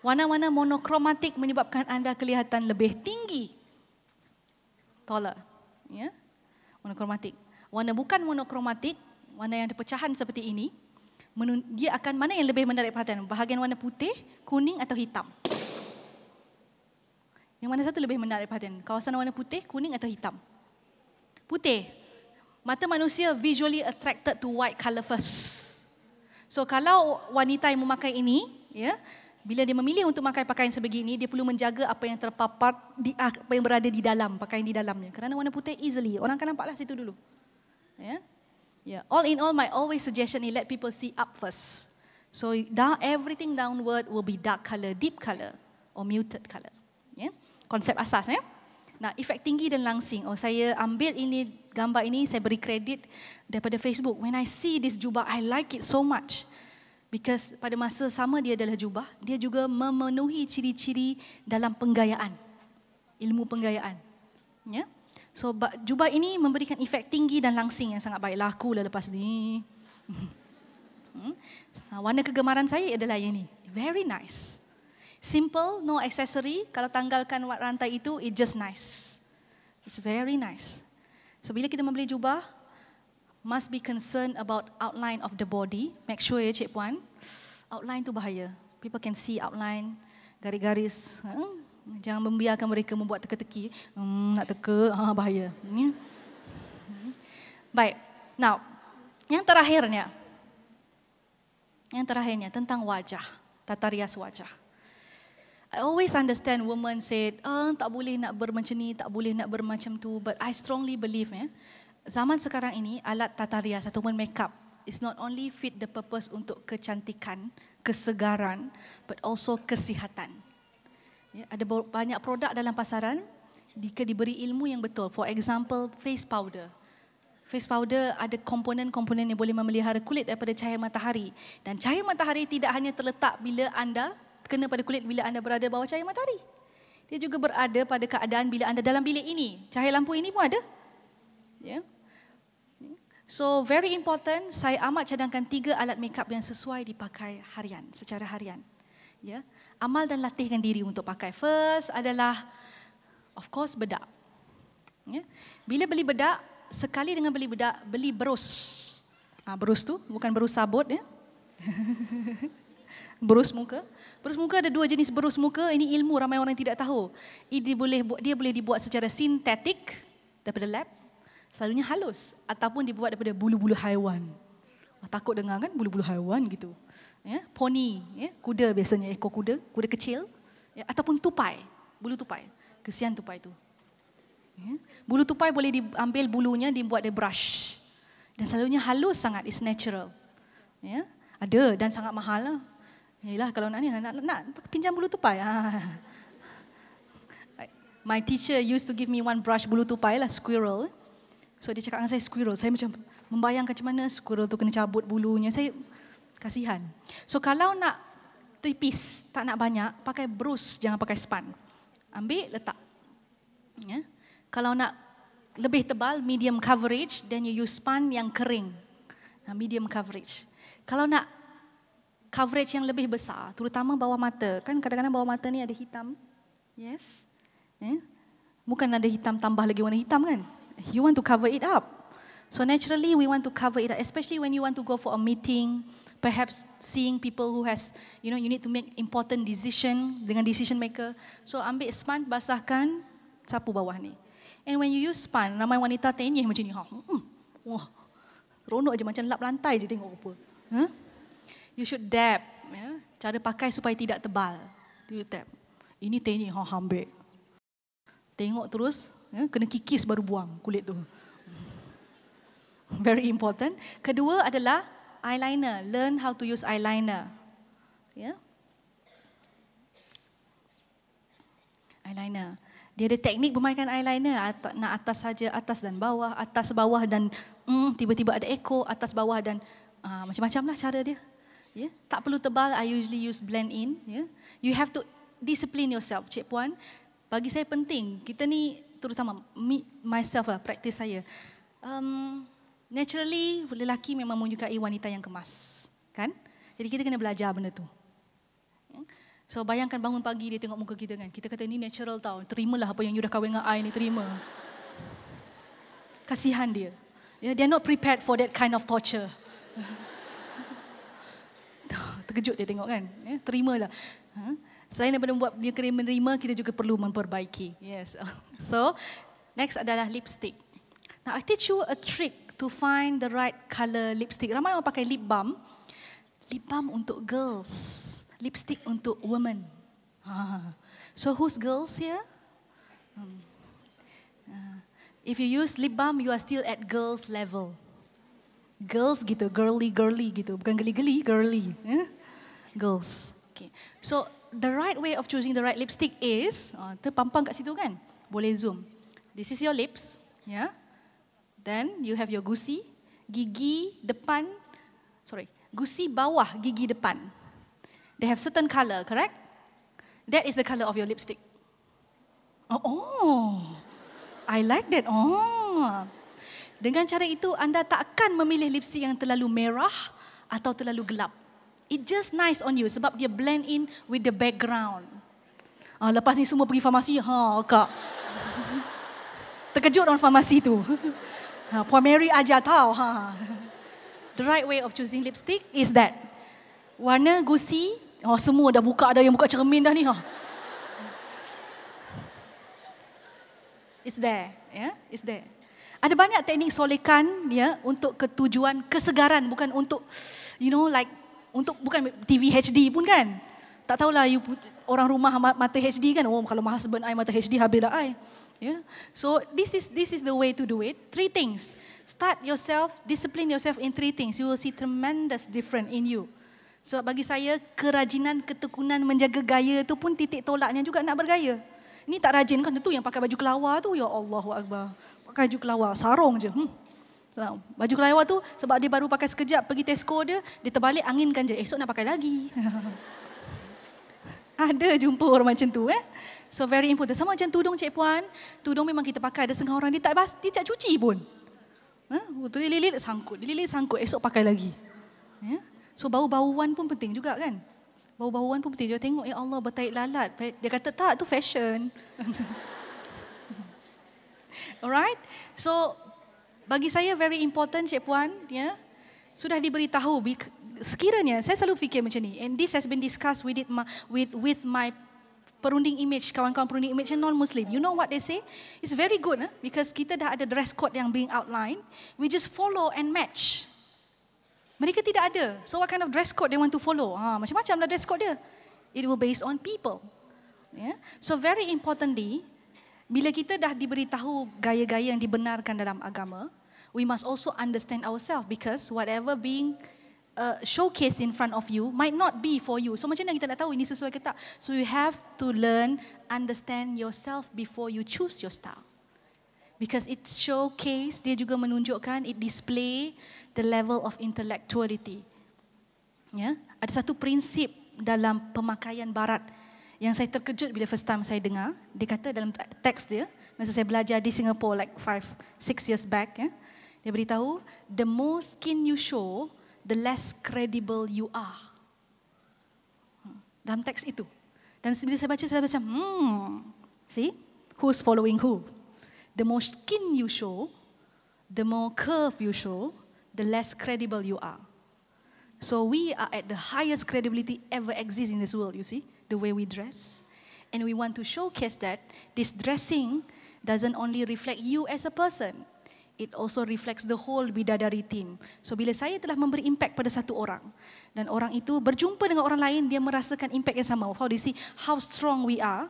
Speaker 1: warna-warna monokromatik menyebabkan anda kelihatan lebih tinggi. Taller. Yeah? Monokromatik. Warna bukan monokromatik, warna yang terpecahan seperti ini, dia akan mana yang lebih menarik perhatian? Bahagian warna putih, kuning atau hitam? Yang mana satu lebih menarik perhatian? Kawasan warna putih, kuning atau hitam? Putih. Mata manusia visually attracted to white color first. So kalau wanita yang memakai ini, ya, bila dia memilih untuk memakai pakaian sebegini, dia perlu menjaga apa yang terpapar di ah, apa yang berada di dalam, pakaian di dalamnya. Kerana warna putih easily orang akan nampaklah situ dulu. Ya. Yeah. All in all, my always suggestion is let people see up first. So down, everything downward will be dark color, deep color, or muted color. Yeah. Konsep asas. Yeah. Nah, efek tinggi dan langsing. Oh, saya ambil ini gambar ini, saya beri kredit daripada Facebook. When I see this jubah, I like it so much. Because pada masa sama dia adalah jubah, dia juga memenuhi ciri-ciri dalam penggayaan. Ilmu penggayaan. Yeah. So jubah ini memberikan efek tinggi dan langsing yang sangat baik. Laku lah lepas ni. Hmm. Ha, warna kegemaran saya adalah yang ini. Very nice. Simple, no accessory. Kalau tanggalkan rantai itu, it just nice. It's very nice. So bila kita membeli jubah, must be concerned about outline of the body. Make sure ya Cik Puan. Outline tu bahaya. People can see outline, garis-garis. Hmm. Jangan membiarkan mereka membuat teka-teki. Hmm, nak teka, ha, bahaya. Ya? Baik, now, yang terakhirnya. Yang terakhirnya, tentang wajah. Tata rias wajah. I always understand woman said, oh, tak boleh nak bermacam ni, tak boleh nak bermacam tu. But I strongly believe, ya, zaman sekarang ini, alat tata rias ataupun makeup is not only fit the purpose untuk kecantikan, kesegaran, but also kesihatan. Ya, ada banyak produk dalam pasaran jika diberi ilmu yang betul. For example, face powder. Face powder ada komponen-komponen yang boleh memelihara kulit daripada cahaya matahari. Dan cahaya matahari tidak hanya terletak bila anda kena pada kulit bila anda berada bawah cahaya matahari. Dia juga berada pada keadaan bila anda dalam bilik ini. Cahaya lampu ini pun ada. Ya. So very important, saya amat cadangkan tiga alat makeup yang sesuai dipakai harian, secara harian. Ya. Yeah amal dan latihkan diri untuk pakai. First adalah of course bedak. Ya. Bila beli bedak, sekali dengan beli bedak, beli berus. ha, berus tu bukan berus sabut ya. [LAUGHS] berus muka. Berus muka ada dua jenis berus muka. Ini ilmu ramai orang tidak tahu. Ini boleh dia boleh dibuat secara sintetik daripada lab. Selalunya halus ataupun dibuat daripada bulu-bulu haiwan. takut dengar kan bulu-bulu haiwan gitu ya, poni, ya, kuda biasanya, ekor kuda, kuda kecil, ya, ataupun tupai, bulu tupai. Kesian tupai itu. Ya. Bulu tupai boleh diambil bulunya, dibuat dia brush. Dan selalunya halus sangat, it's natural. Ya. Ada dan sangat mahal lah. Yalah, kalau nak, ni, nak, nak, nak pinjam bulu tupai. Ha. My teacher used to give me one brush bulu tupai lah, squirrel. So dia cakap dengan saya, squirrel. Saya macam membayangkan macam mana squirrel tu kena cabut bulunya. Saya kasihan. So kalau nak tipis, tak nak banyak, pakai brus, jangan pakai span. Ambil, letak. Ya. Kalau nak lebih tebal, medium coverage, then you use span yang kering. Ha, medium coverage. Kalau nak coverage yang lebih besar, terutama bawah mata. Kan kadang-kadang bawah mata ni ada hitam. Yes. Eh? Bukan ada hitam tambah lagi warna hitam kan? You want to cover it up. So naturally we want to cover it up. Especially when you want to go for a meeting perhaps seeing people who has you know you need to make important decision dengan decision maker so ambil span basahkan sapu bawah ni and when you use span, ramai wanita tenyih macam ni ha hmm, wah ronok je macam lap lantai je tengok rupa huh? you should dab ya cara pakai supaya tidak tebal you tap ini tenyih ha hambek tengok terus ya? kena kikis baru buang kulit tu very important kedua adalah eyeliner. Learn how to use eyeliner. Yeah. Eyeliner. Dia ada teknik memainkan eyeliner. Atas, nak atas saja, atas dan bawah, atas bawah dan mm, tiba-tiba ada echo atas bawah dan uh, macam-macam lah cara dia. Yeah. Tak perlu tebal. I usually use blend in. Yeah. You have to discipline yourself, Cik Puan. Bagi saya penting. Kita ni terutama me, myself lah, praktis saya. Um, naturally lelaki memang menyukai wanita yang kemas, kan? Jadi kita kena belajar benda tu. Ya. So bayangkan bangun pagi dia tengok muka kita kan. Kita kata ini natural tau. Terimalah apa yang you dah kahwin dengan I ni terima. Kasihan dia. Yeah, they're not prepared for that kind of torture. [LAUGHS] Terkejut dia tengok kan. Ya, yeah, terimalah. Ha? Selain daripada membuat dia kena menerima, kita juga perlu memperbaiki. Yes. [LAUGHS] So, next adalah lipstick. Now, I teach you a trick to find the right color lipstick. Ramai orang pakai lip balm. Lip balm untuk girls. Lipstick untuk women. Ha. So who's girls here? Hmm. Uh, if you use lip balm, you are still at girls level. Girls gitu, girly, girly gitu. Bukan geli-geli, girly. Ya? Girls. Okay. So the right way of choosing the right lipstick is, uh, terpampang kat situ kan? Boleh zoom. This is your lips. Yeah. Then you have your gusi, gigi depan, sorry, gusi bawah gigi depan. They have certain colour, correct? That is the colour of your lipstick. Oh, oh. I like that. Oh. Dengan cara itu anda tak akan memilih lipstick yang terlalu merah atau terlalu gelap. It just nice on you sebab dia blend in with the background. Ah, lepas ni semua pergi farmasi, ha, kak. Terkejut orang farmasi tu. [LAUGHS] Ha, Puan Mary aja tau. Ha, ha. The right way of choosing lipstick is that warna gusi, oh semua dah buka, ada yang buka cermin dah ni. Ha. It's there. Yeah? It's there. Ada banyak teknik solekan ya untuk ketujuan kesegaran bukan untuk you know like untuk bukan TV HD pun kan. Tak tahulah you orang rumah mata HD kan. Oh kalau my husband I mata HD habis dah I. Yeah. So this is this is the way to do it. Three things. Start yourself, discipline yourself in three things. You will see tremendous different in you. So bagi saya kerajinan ketekunan menjaga gaya tu pun titik tolaknya juga nak bergaya. Ini tak rajin kan tu yang pakai baju kelawar tu ya Allah akbar. Pakai baju kelawar, sarung je. Hmm. Lah, baju kelawar tu sebab dia baru pakai sekejap pergi Tesco dia, dia terbalik anginkan je. Esok nak pakai lagi. [LAUGHS] Ada jumpa orang macam tu eh. So very important. Sama macam tudung cik puan, tudung memang kita pakai. Ada setengah orang dia tak bas, dia tak cuci pun. Ha? Huh? Dia lilit sangkut, dia sangkut, esok pakai lagi. Ya? Yeah? So bau-bauan pun penting juga kan? Bau-bauan pun penting. Dia tengok, ya Allah bertaik lalat. Dia kata, tak, tu fashion. [LAUGHS] Alright? So, bagi saya very important cik puan, ya. Yeah? Sudah diberitahu, sekiranya, saya selalu fikir macam ni. And this has been discussed with, it, with, with my perunding image, kawan-kawan perunding image yang non-Muslim. You know what they say? It's very good eh? because kita dah ada dress code yang being outlined. We just follow and match. Mereka tidak ada. So what kind of dress code they want to follow? Ha, macam-macam lah dress code dia. It will based on people. Yeah? So very importantly, bila kita dah diberitahu gaya-gaya yang dibenarkan dalam agama, we must also understand ourselves because whatever being showcase in front of you might not be for you. So macam mana kita nak tahu ini sesuai ke tak? So you have to learn, understand yourself before you choose your style. Because it showcase, dia juga menunjukkan, it display the level of intellectuality. Ya, yeah? Ada satu prinsip dalam pemakaian barat yang saya terkejut bila first time saya dengar. Dia kata dalam teks dia, masa saya belajar di Singapore like five six years back. yeah? Dia beritahu, the more skin you show, the less credible you are. Hmm. Dalam teks itu. Dan bila saya baca, saya baca, hmm, see, who's following who? The more skin you show, the more curve you show, the less credible you are. So we are at the highest credibility ever exists in this world, you see, the way we dress. And we want to showcase that this dressing doesn't only reflect you as a person, it also reflects the whole bidadari team. So bila saya telah memberi impact pada satu orang dan orang itu berjumpa dengan orang lain dia merasakan impact yang sama. How do you see how strong we are?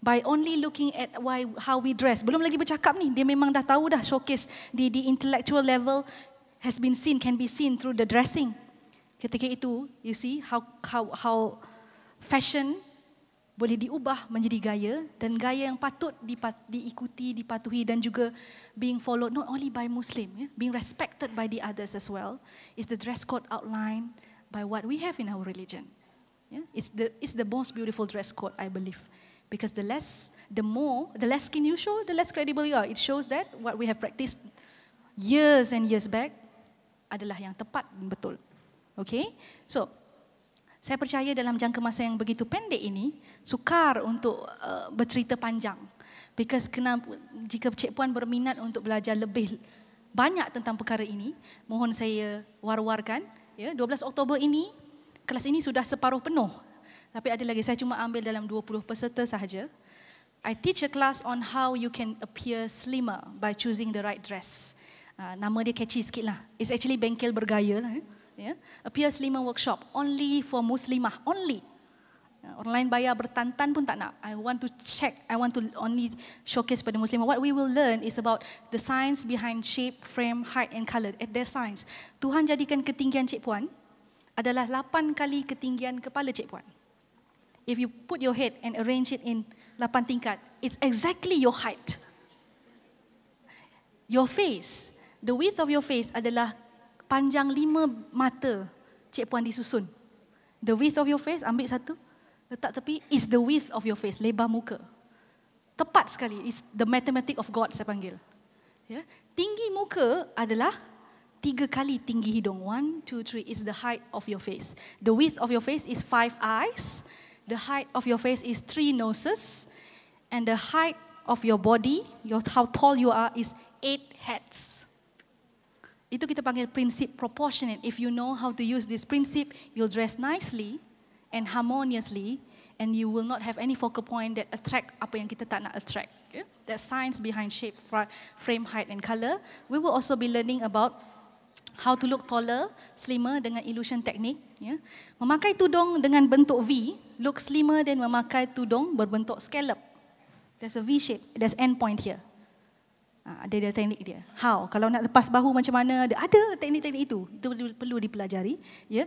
Speaker 1: by only looking at why how we dress belum lagi bercakap ni dia memang dah tahu dah showcase di the, intellectual level has been seen can be seen through the dressing ketika itu you see how how how fashion boleh diubah menjadi gaya dan gaya yang patut diikuti, dipatuhi dan juga being followed not only by Muslim, being respected by the others as well is the dress code outlined by what we have in our religion. Yeah, it's the it's the most beautiful dress code I believe, because the less the more the less skin you show, the less credible you are. It shows that what we have practiced years and years back adalah yang tepat dan betul. Okay, so saya percaya dalam jangka masa yang begitu pendek ini sukar untuk uh, bercerita panjang. Because kenapa jika Cik Puan berminat untuk belajar lebih banyak tentang perkara ini, mohon saya war-warkan ya 12 Oktober ini kelas ini sudah separuh penuh. Tapi ada lagi saya cuma ambil dalam 20 peserta sahaja. I teach a class on how you can appear slimmer by choosing the right dress. Uh, nama dia catchy sikit lah. It's actually bengkel bergaya lah. Eh yeah, a peer lima workshop only for muslimah only ya, orang lain bayar bertantan pun tak nak i want to check i want to only showcase pada muslimah what we will learn is about the science behind shape frame height and color at their science tuhan jadikan ketinggian cik puan adalah 8 kali ketinggian kepala cik puan if you put your head and arrange it in 8 tingkat it's exactly your height your face the width of your face adalah panjang lima mata cik puan disusun. The width of your face, ambil satu. Letak tepi, is the width of your face, lebar muka. Tepat sekali, it's the mathematic of God saya panggil. Ya. Yeah. Tinggi muka adalah tiga kali tinggi hidung. One, two, three, is the height of your face. The width of your face is five eyes. The height of your face is three noses. And the height of your body, your, how tall you are, is eight heads. Itu kita panggil prinsip proportionate. If you know how to use this prinsip, you'll dress nicely and harmoniously and you will not have any focal point that attract apa yang kita tak nak attract. Ya. That science behind shape, frame, height and color. We will also be learning about how to look taller, slimmer dengan illusion technique. Yeah. Memakai tudung dengan bentuk V, look slimmer dan memakai tudung berbentuk scallop. There's a V shape, there's end point here. Ah, ada dia teknik dia. How? Kalau nak lepas bahu macam mana? Ada, ada teknik-teknik itu. Itu perlu dipelajari. Ya. Yeah.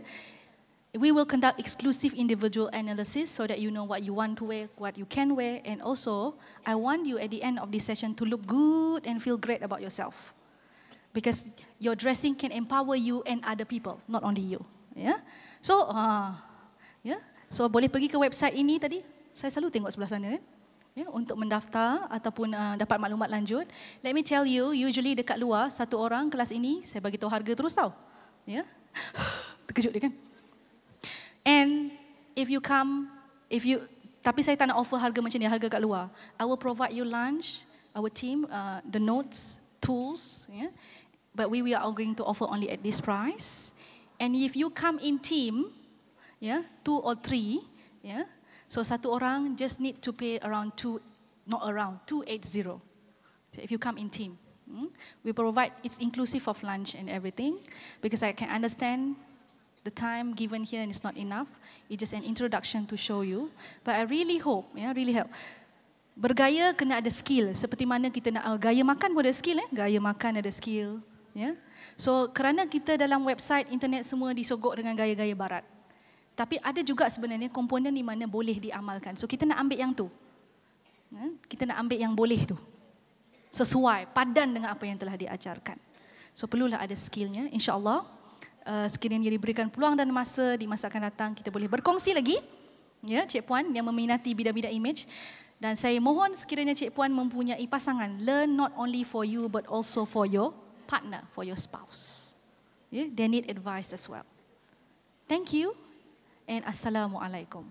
Speaker 1: We will conduct exclusive individual analysis so that you know what you want to wear, what you can wear and also I want you at the end of this session to look good and feel great about yourself. Because your dressing can empower you and other people, not only you. Yeah. So, uh, ah, yeah. So boleh pergi ke website ini tadi. Saya selalu tengok sebelah sana. Eh? ya, untuk mendaftar ataupun uh, dapat maklumat lanjut. Let me tell you, usually dekat luar satu orang kelas ini saya bagi tahu harga terus tau. Ya. [LAUGHS] Terkejut dia kan? And if you come, if you tapi saya tak nak offer harga macam ni, harga dekat luar. I will provide you lunch, our team, uh, the notes, tools, yeah. But we we are going to offer only at this price. And if you come in team, yeah, two or three, yeah, So satu orang just need to pay around two, not around, two 280. So if you come in team. Hmm, we provide, it's inclusive of lunch and everything. Because I can understand the time given here and it's not enough. It's just an introduction to show you. But I really hope, yeah, really help. Bergaya kena ada skill. Seperti mana kita nak, uh, gaya makan pun ada skill. Eh? Gaya makan ada skill. Yeah? So kerana kita dalam website, internet semua disogok dengan gaya-gaya barat. Tapi ada juga sebenarnya komponen di mana boleh diamalkan. So kita nak ambil yang tu. Hmm? Kita nak ambil yang boleh tu. Sesuai, padan dengan apa yang telah diajarkan. So perlulah ada skillnya. InsyaAllah, uh, sekiranya diberikan peluang dan masa di masa akan datang, kita boleh berkongsi lagi. Ya, Cik Puan yang meminati bidang-bidang image. Dan saya mohon sekiranya Cik Puan mempunyai pasangan. Learn not only for you but also for your partner, for your spouse. Yeah, they need advice as well. Thank you and assalamualaikum.